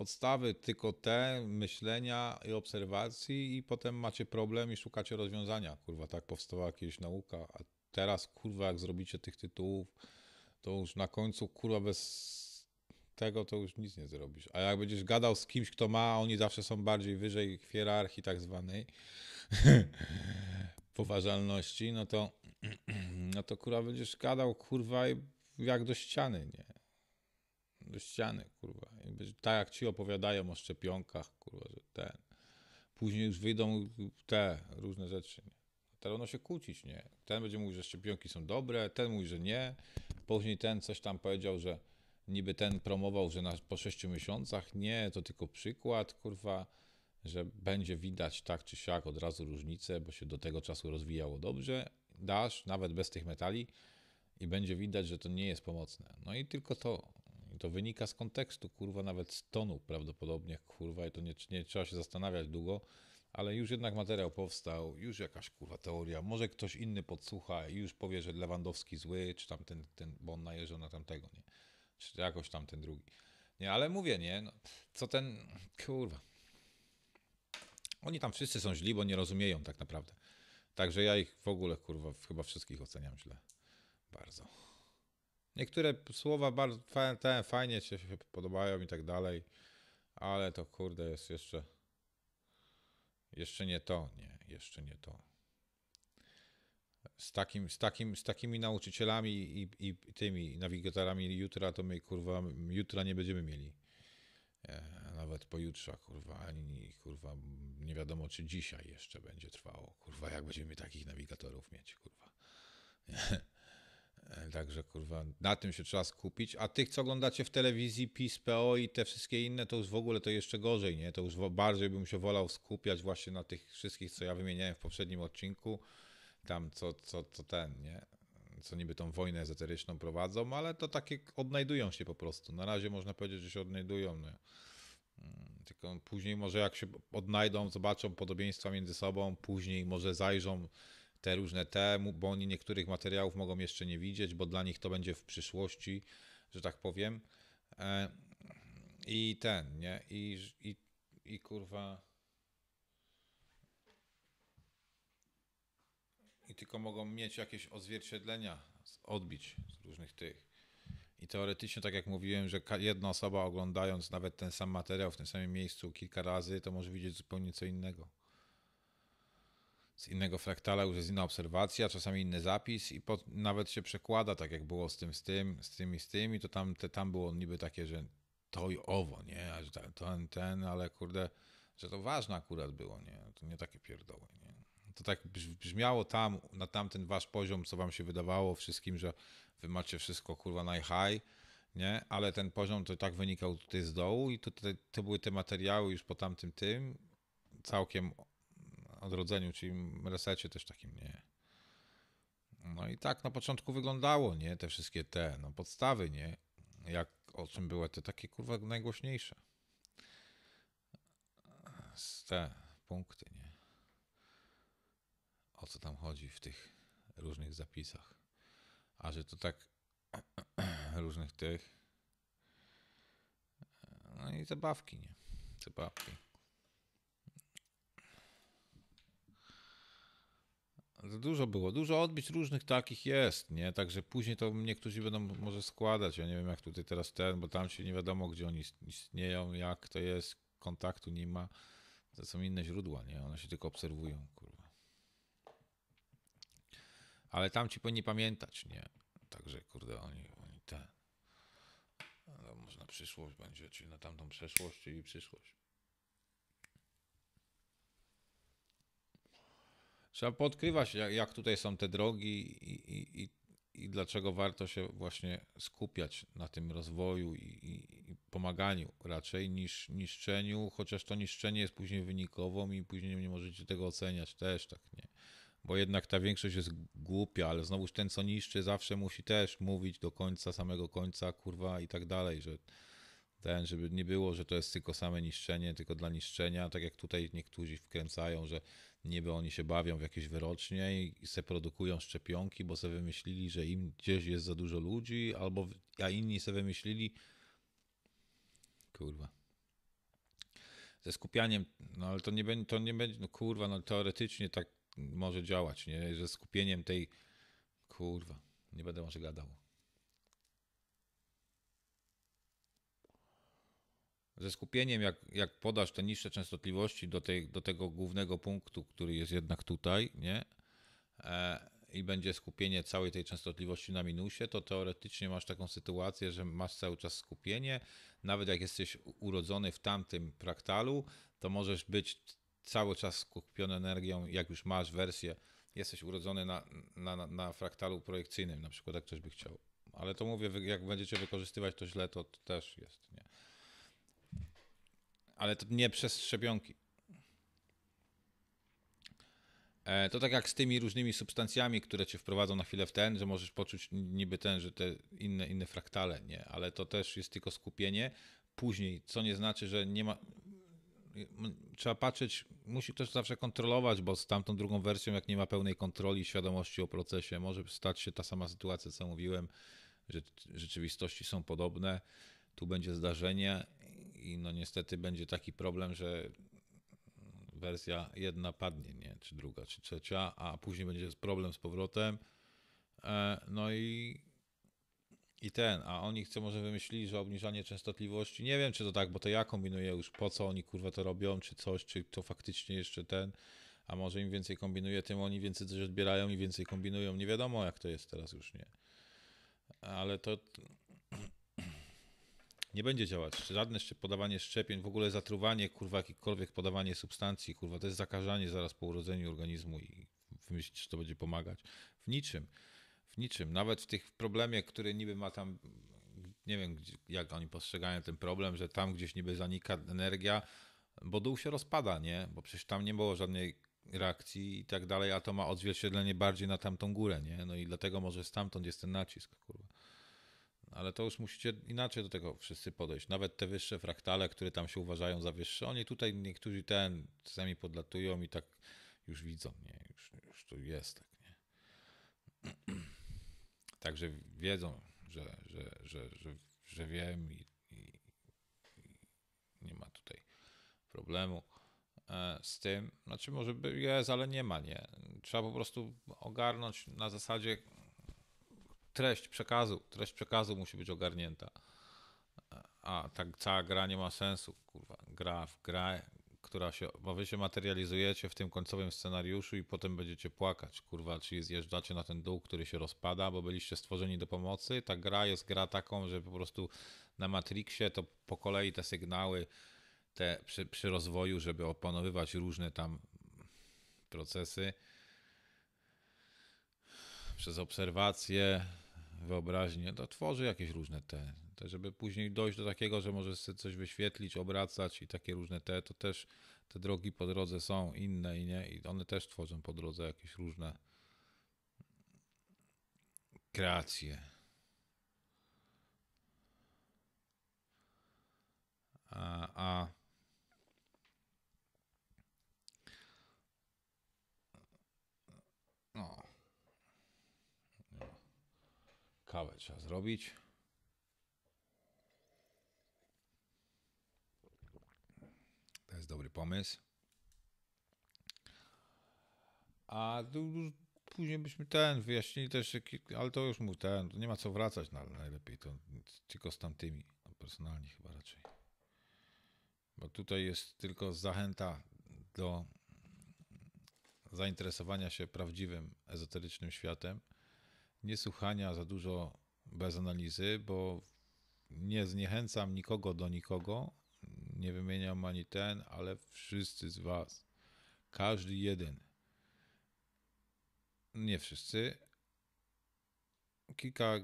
podstawy tylko te myślenia i obserwacji i potem macie problem i szukacie rozwiązania. Kurwa, tak powstała jakaś nauka, a teraz kurwa jak zrobicie tych tytułów, to już na końcu kurwa bez tego to już nic nie zrobisz. A jak będziesz gadał z kimś, kto ma, oni zawsze są bardziej wyżej w hierarchii tak zwanej poważalności, no to no to kurwa będziesz gadał kurwa jak do ściany, nie? do ściany, kurwa. tak jak ci opowiadają o szczepionkach, kurwa, że ten. Później już wyjdą te różne rzeczy. Nie? Teraz ono się kłócić, nie? Ten będzie mówił, że szczepionki są dobre, ten mówi, że nie. Później ten coś tam powiedział, że niby ten promował, że na, po 6 miesiącach nie, to tylko przykład, kurwa, że będzie widać tak czy siak od razu różnicę, bo się do tego czasu rozwijało dobrze. Dasz, nawet bez tych metali i będzie widać, że to nie jest pomocne. No i tylko to, to wynika z kontekstu, kurwa, nawet z tonu prawdopodobnie, kurwa, i to nie, nie trzeba się zastanawiać długo, ale już jednak materiał powstał, już jakaś kurwa teoria, może ktoś inny podsłucha i już powie, że Lewandowski zły, czy tam ten, ten bo on najeżdżał na tamtego, nie? Czy jakoś tam ten drugi. Nie, ale mówię, nie, no, co ten, kurwa. Oni tam wszyscy są źli, bo nie rozumieją tak naprawdę. Także ja ich w ogóle, kurwa, chyba wszystkich oceniam źle. Bardzo. Niektóre słowa bardzo fajnie się, się podobają i tak dalej, ale to kurde jest jeszcze. Jeszcze nie to, nie, jeszcze nie to. Z, takim, z, takim, z takimi nauczycielami i, i tymi nawigatorami jutra to my kurwa jutra nie będziemy mieli. E, nawet pojutrze, kurwa, ani kurwa nie wiadomo czy dzisiaj jeszcze będzie trwało. Kurwa, jak będziemy takich nawigatorów mieć, kurwa. Nie. E, także kurwa, na tym się trzeba skupić. A tych, co oglądacie w telewizji, PiS, PO i te wszystkie inne, to już w ogóle to jeszcze gorzej, nie? To już bardziej bym się wolał skupiać właśnie na tych wszystkich, co ja wymieniałem w poprzednim odcinku. Tam co, co, co ten, nie? Co niby tą wojnę ezoteryczną prowadzą, ale to takie odnajdują się po prostu. Na razie można powiedzieć, że się odnajdują, nie? Mm, tylko później może jak się odnajdą, zobaczą podobieństwa między sobą, później może zajrzą te różne temu, bo oni niektórych materiałów mogą jeszcze nie widzieć, bo dla nich to będzie w przyszłości, że tak powiem. E, I ten, nie? I, i, i kurwa. I tylko mogą mieć jakieś odzwierciedlenia, odbić z różnych tych. I teoretycznie, tak jak mówiłem, że jedna osoba oglądając nawet ten sam materiał w tym samym miejscu kilka razy, to może widzieć zupełnie co innego z innego fraktala już jest inna obserwacja, czasami inny zapis i po, nawet się przekłada, tak jak było z tym, z tym, z tym i z tym i to tam, te, tam było niby takie, że to i owo, nie, a że ten, ten, ale kurde, że to ważne akurat było, nie, no to nie takie pierdoły, nie. To tak brzmiało tam, na tamten wasz poziom, co wam się wydawało wszystkim, że wy macie wszystko kurwa najhaj, nie, ale ten poziom to tak wynikał tutaj z dołu i tutaj to były te materiały już po tamtym tym, całkiem odrodzeniu, czyli resecie też takim, nie. No i tak na początku wyglądało, nie, te wszystkie te, no podstawy, nie, jak, o czym były te takie, kurwa, najgłośniejsze. Z te punkty, nie. O co tam chodzi w tych różnych zapisach. A że to tak różnych tych, no i zabawki, nie, zabawki. Dużo było, dużo odbić różnych takich jest, nie? Także później to niektórzy będą może składać. Ja nie wiem, jak tutaj teraz ten, bo tam się nie wiadomo, gdzie oni istnieją, jak to jest, kontaktu nie ma. To są inne źródła, nie? One się tylko obserwują, kurwa. Ale tam ci powinni pamiętać, nie? Także, kurde, oni, oni ten. No, można przyszłość będzie, czyli na tamtą przeszłość, czyli przyszłość. trzeba podkrywać, jak, jak tutaj są te drogi i, i, i, i, dlaczego warto się właśnie skupiać na tym rozwoju i, pomaganiu raczej niż niszczeniu, chociaż to niszczenie jest później wynikową i później nie możecie tego oceniać też, tak nie. Bo jednak ta większość jest głupia, ale znowuż ten, co niszczy, zawsze musi też mówić do końca, samego końca, kurwa i tak dalej, że ten, żeby nie było, że to jest tylko same niszczenie, tylko dla niszczenia, tak jak tutaj niektórzy wkręcają, że niby oni się bawią w jakieś wyrocznie i se produkują szczepionki, bo se wymyślili, że im gdzieś jest za dużo ludzi, albo a inni se wymyślili, kurwa, ze skupianiem, no ale to nie będzie, to nie będzie, no kurwa, no teoretycznie tak może działać, nie, że skupieniem tej, kurwa, nie będę może gadał. ze skupieniem, jak, jak podasz te niższe częstotliwości do, tej, do tego głównego punktu, który jest jednak tutaj, nie? E, I będzie skupienie całej tej częstotliwości na minusie, to teoretycznie masz taką sytuację, że masz cały czas skupienie. Nawet jak jesteś urodzony w tamtym fraktalu, to możesz być cały czas skupiony energią, jak już masz wersję, jesteś urodzony na, na, na fraktalu projekcyjnym, na przykład, jak ktoś by chciał. Ale to mówię, jak będziecie wykorzystywać to źle, to, to też jest. Nie? ale to nie przez szczepionki. E, to tak jak z tymi różnymi substancjami, które cię wprowadzą na chwilę w ten, że możesz poczuć niby ten, że te inne, inne fraktale, nie, ale to też jest tylko skupienie później, co nie znaczy, że nie ma. Trzeba patrzeć, musi też zawsze kontrolować, bo z tamtą drugą wersją, jak nie ma pełnej kontroli, świadomości o procesie, może stać się ta sama sytuacja, co mówiłem, że rzeczywistości są podobne, tu będzie zdarzenie i no niestety będzie taki problem, że wersja jedna padnie, nie? Czy druga, czy trzecia, a później będzie problem z powrotem. E, no i, i ten, a oni chcą może wymyślić, że obniżanie częstotliwości, nie wiem czy to tak, bo to ja kombinuję już, po co oni kurwa to robią, czy coś, czy to faktycznie jeszcze ten, a może im więcej kombinuje, tym oni więcej coś odbierają i więcej kombinują, nie wiadomo jak to jest teraz już, nie? Ale to, nie będzie działać. Żadne podawanie szczepień, w ogóle zatruwanie, kurwa, jakiekolwiek podawanie substancji, kurwa, to jest zakażanie zaraz po urodzeniu organizmu i wymyślić, czy to będzie pomagać. W niczym. W niczym. Nawet w tych problemie, który niby ma tam, nie wiem, jak oni postrzegają ten problem, że tam gdzieś niby zanika energia, bo dół się rozpada, nie? Bo przecież tam nie było żadnej reakcji i tak dalej, a to ma odzwierciedlenie bardziej na tamtą górę, nie? No i dlatego może stamtąd jest ten nacisk, kurwa ale to już musicie inaczej do tego wszyscy podejść. Nawet te wyższe fraktale, które tam się uważają za wyższe, oni tutaj niektórzy ten czasami podlatują i tak już widzą, nie, już, już tu jest tak, nie. Także wiedzą, że, że, że, że, że wiem i, i, i nie ma tutaj problemu e, z tym. Znaczy może jest, ale nie ma, nie. Trzeba po prostu ogarnąć na zasadzie treść przekazu, treść przekazu musi być ogarnięta. A tak cała gra nie ma sensu, kurwa. Gra w grę, która się, bo wy się materializujecie w tym końcowym scenariuszu i potem będziecie płakać, kurwa, czyli zjeżdżacie na ten dół, który się rozpada, bo byliście stworzeni do pomocy. Ta gra jest gra taką, że po prostu na Matrixie to po kolei te sygnały te przy, przy rozwoju, żeby opanowywać różne tam procesy, przez obserwacje, wyobraźnię, to tworzy jakieś różne te, te, żeby później dojść do takiego, że możesz sobie coś wyświetlić, obracać i takie różne te, to też te drogi po drodze są inne i nie, i one też tworzą po drodze jakieś różne kreacje. A, a Kawę trzeba zrobić. To jest dobry pomysł. A później byśmy ten wyjaśnili też, ale to już mu ten, nie ma co wracać na, najlepiej, to tylko z tamtymi, no personalnie chyba raczej. Bo tutaj jest tylko zachęta do zainteresowania się prawdziwym ezoterycznym światem niesłuchania za dużo bez analizy, bo nie zniechęcam nikogo do nikogo, nie wymieniam ani ten, ale wszyscy z Was, każdy jeden, nie wszyscy, kilka,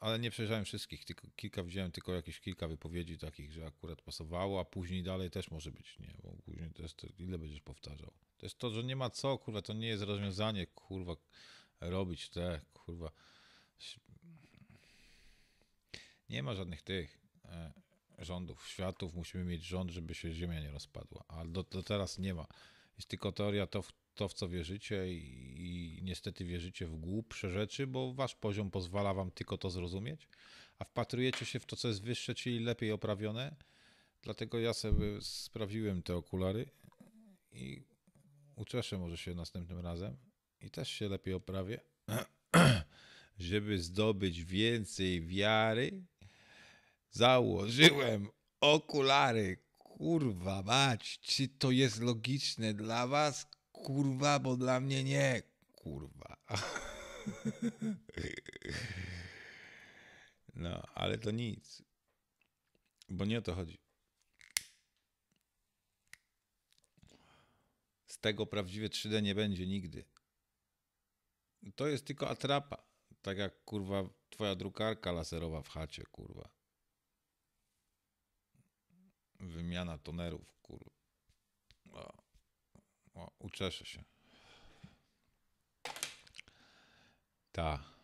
ale nie przejrzałem wszystkich, tylko kilka wziąłem, tylko jakieś kilka wypowiedzi takich, że akurat pasowało, a później dalej też może być, nie, bo później to jest, to, ile będziesz powtarzał. To jest to, że nie ma co, kurwa, to nie jest rozwiązanie, kurwa, robić te, kurwa. Nie ma żadnych tych e, rządów, światów. Musimy mieć rząd, żeby się Ziemia nie rozpadła. A do, do teraz nie ma. Jest tylko teoria to, w, to, w co wierzycie i, i niestety wierzycie w głupsze rzeczy, bo wasz poziom pozwala wam tylko to zrozumieć, a wpatrujecie się w to, co jest wyższe, czyli lepiej oprawione. Dlatego ja sobie sprawiłem te okulary i uczeszę może się następnym razem i też się lepiej oprawię, żeby zdobyć więcej wiary, założyłem okulary. Kurwa mać, czy to jest logiczne dla was? Kurwa, bo dla mnie nie. Kurwa. No, ale to nic. Bo nie o to chodzi. Z tego prawdziwe 3D nie będzie nigdy to jest tylko atrapa. Tak jak kurwa twoja drukarka laserowa w chacie, kurwa. Wymiana tonerów, kurwa. O, o, uczeszę się. Ta.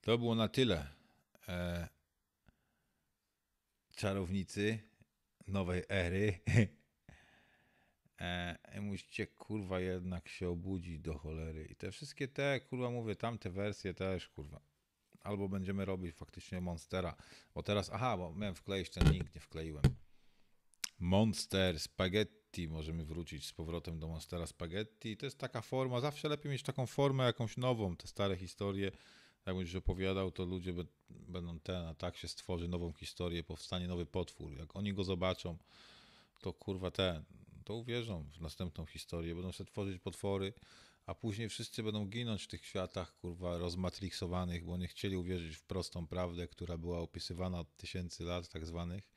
To było na tyle. E... Czarownicy nowej ery. E, musicie kurwa jednak się obudzić do cholery. I te wszystkie te, kurwa mówię, tamte wersje też kurwa. Albo będziemy robić faktycznie Monstera. Bo teraz, aha, bo miałem wkleić ten link, nie wkleiłem. Monster Spaghetti. Możemy wrócić z powrotem do Monstera Spaghetti. To jest taka forma, zawsze lepiej mieć taką formę jakąś nową. Te stare historie, jak będziesz opowiadał, to ludzie będą ten, a tak się stworzy nową historię, powstanie nowy potwór. Jak oni go zobaczą, to kurwa ten, to uwierzą w następną historię, będą sobie tworzyć potwory, a później wszyscy będą ginąć w tych światach, kurwa, rozmatrixowanych, bo nie chcieli uwierzyć w prostą prawdę, która była opisywana od tysięcy lat, tak zwanych.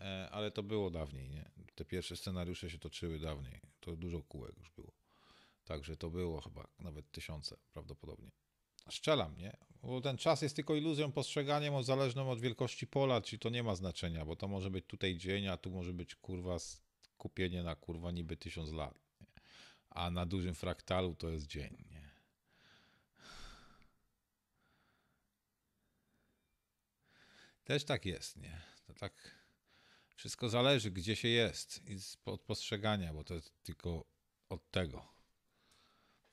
E, ale to było dawniej, nie? Te pierwsze scenariusze się toczyły dawniej. To dużo kółek już było. Także to było chyba nawet tysiące prawdopodobnie. Szczelam, nie? Bo ten czas jest tylko iluzją, postrzeganiem zależną od wielkości pola, czyli to nie ma znaczenia, bo to może być tutaj dzień, a tu może być kurwa kupienie na kurwa niby tysiąc lat. Nie? A na dużym fraktalu to jest dzień. Nie? Też tak jest, nie? To tak wszystko zależy, gdzie się jest i od postrzegania, bo to jest tylko od tego.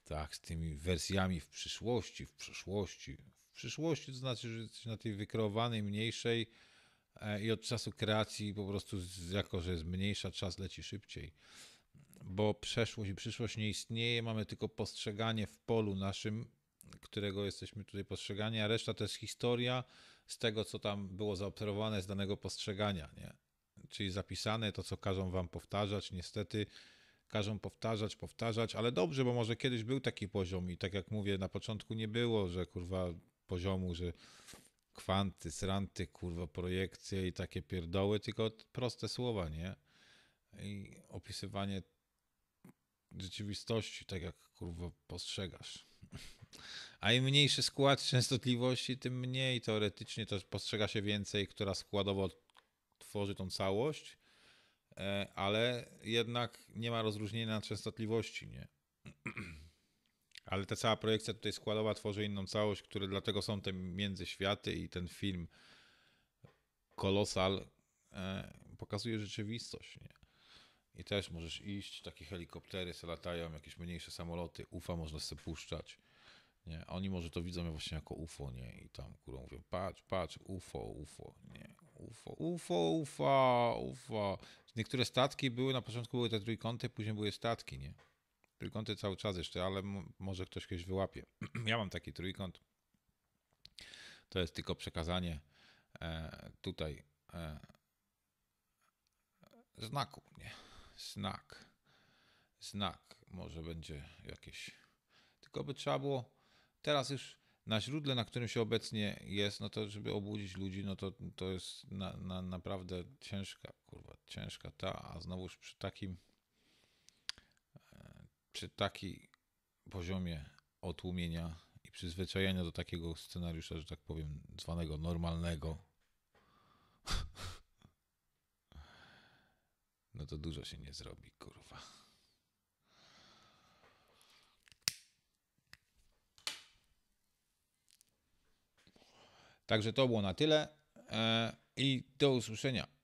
Tak, z tymi wersjami w przyszłości, w przyszłości. W przyszłości to znaczy, że jesteś na tej wykreowanej, mniejszej, E, i od czasu kreacji po prostu, jako że jest mniejsza, czas leci szybciej. Bo przeszłość i przyszłość nie istnieje, mamy tylko postrzeganie w polu naszym, którego jesteśmy tutaj postrzegani, a reszta to jest historia z tego, co tam było zaobserwowane z danego postrzegania. Nie? Czyli zapisane to, co każą wam powtarzać, niestety każą powtarzać, powtarzać, ale dobrze, bo może kiedyś był taki poziom i tak jak mówię, na początku nie było, że kurwa poziomu, że kwanty, sranty, kurwa, projekcje i takie pierdoły, tylko proste słowa, nie? I opisywanie rzeczywistości, tak jak kurwa postrzegasz. A im mniejszy skład częstotliwości, tym mniej teoretycznie to postrzega się więcej, która składowo tworzy tą całość, e, ale jednak nie ma rozróżnienia na częstotliwości, nie? Ale ta cała projekcja tutaj składowa tworzy inną całość, które dlatego są te międzyświaty i ten film Kolosal e, pokazuje rzeczywistość. Nie? I też możesz iść, takie helikoptery se latają, jakieś mniejsze samoloty, UFA można sobie puszczać. Nie? Oni może to widzą właśnie jako UFO, nie? I tam kurą mówią, patrz, patrz, UFO, UFO, nie? UFO, UFO, UFO, UFO. Niektóre statki były, na początku były te trójkąty, później były statki, nie? Trójkąty cały czas jeszcze, ale może ktoś kiedyś wyłapie. ja mam taki trójkąt. To jest tylko przekazanie e, tutaj e, znaku, nie? Znak. Znak. Może będzie jakieś. Tylko by trzeba było teraz już na źródle, na którym się obecnie jest, no to żeby obudzić ludzi, no to, to jest na, na naprawdę ciężka, kurwa, ciężka ta, a znowuż przy takim czy taki poziomie otłumienia i przyzwyczajenia do takiego scenariusza, że tak powiem, zwanego normalnego, no to dużo się nie zrobi, kurwa. Także to było na tyle e, i do usłyszenia.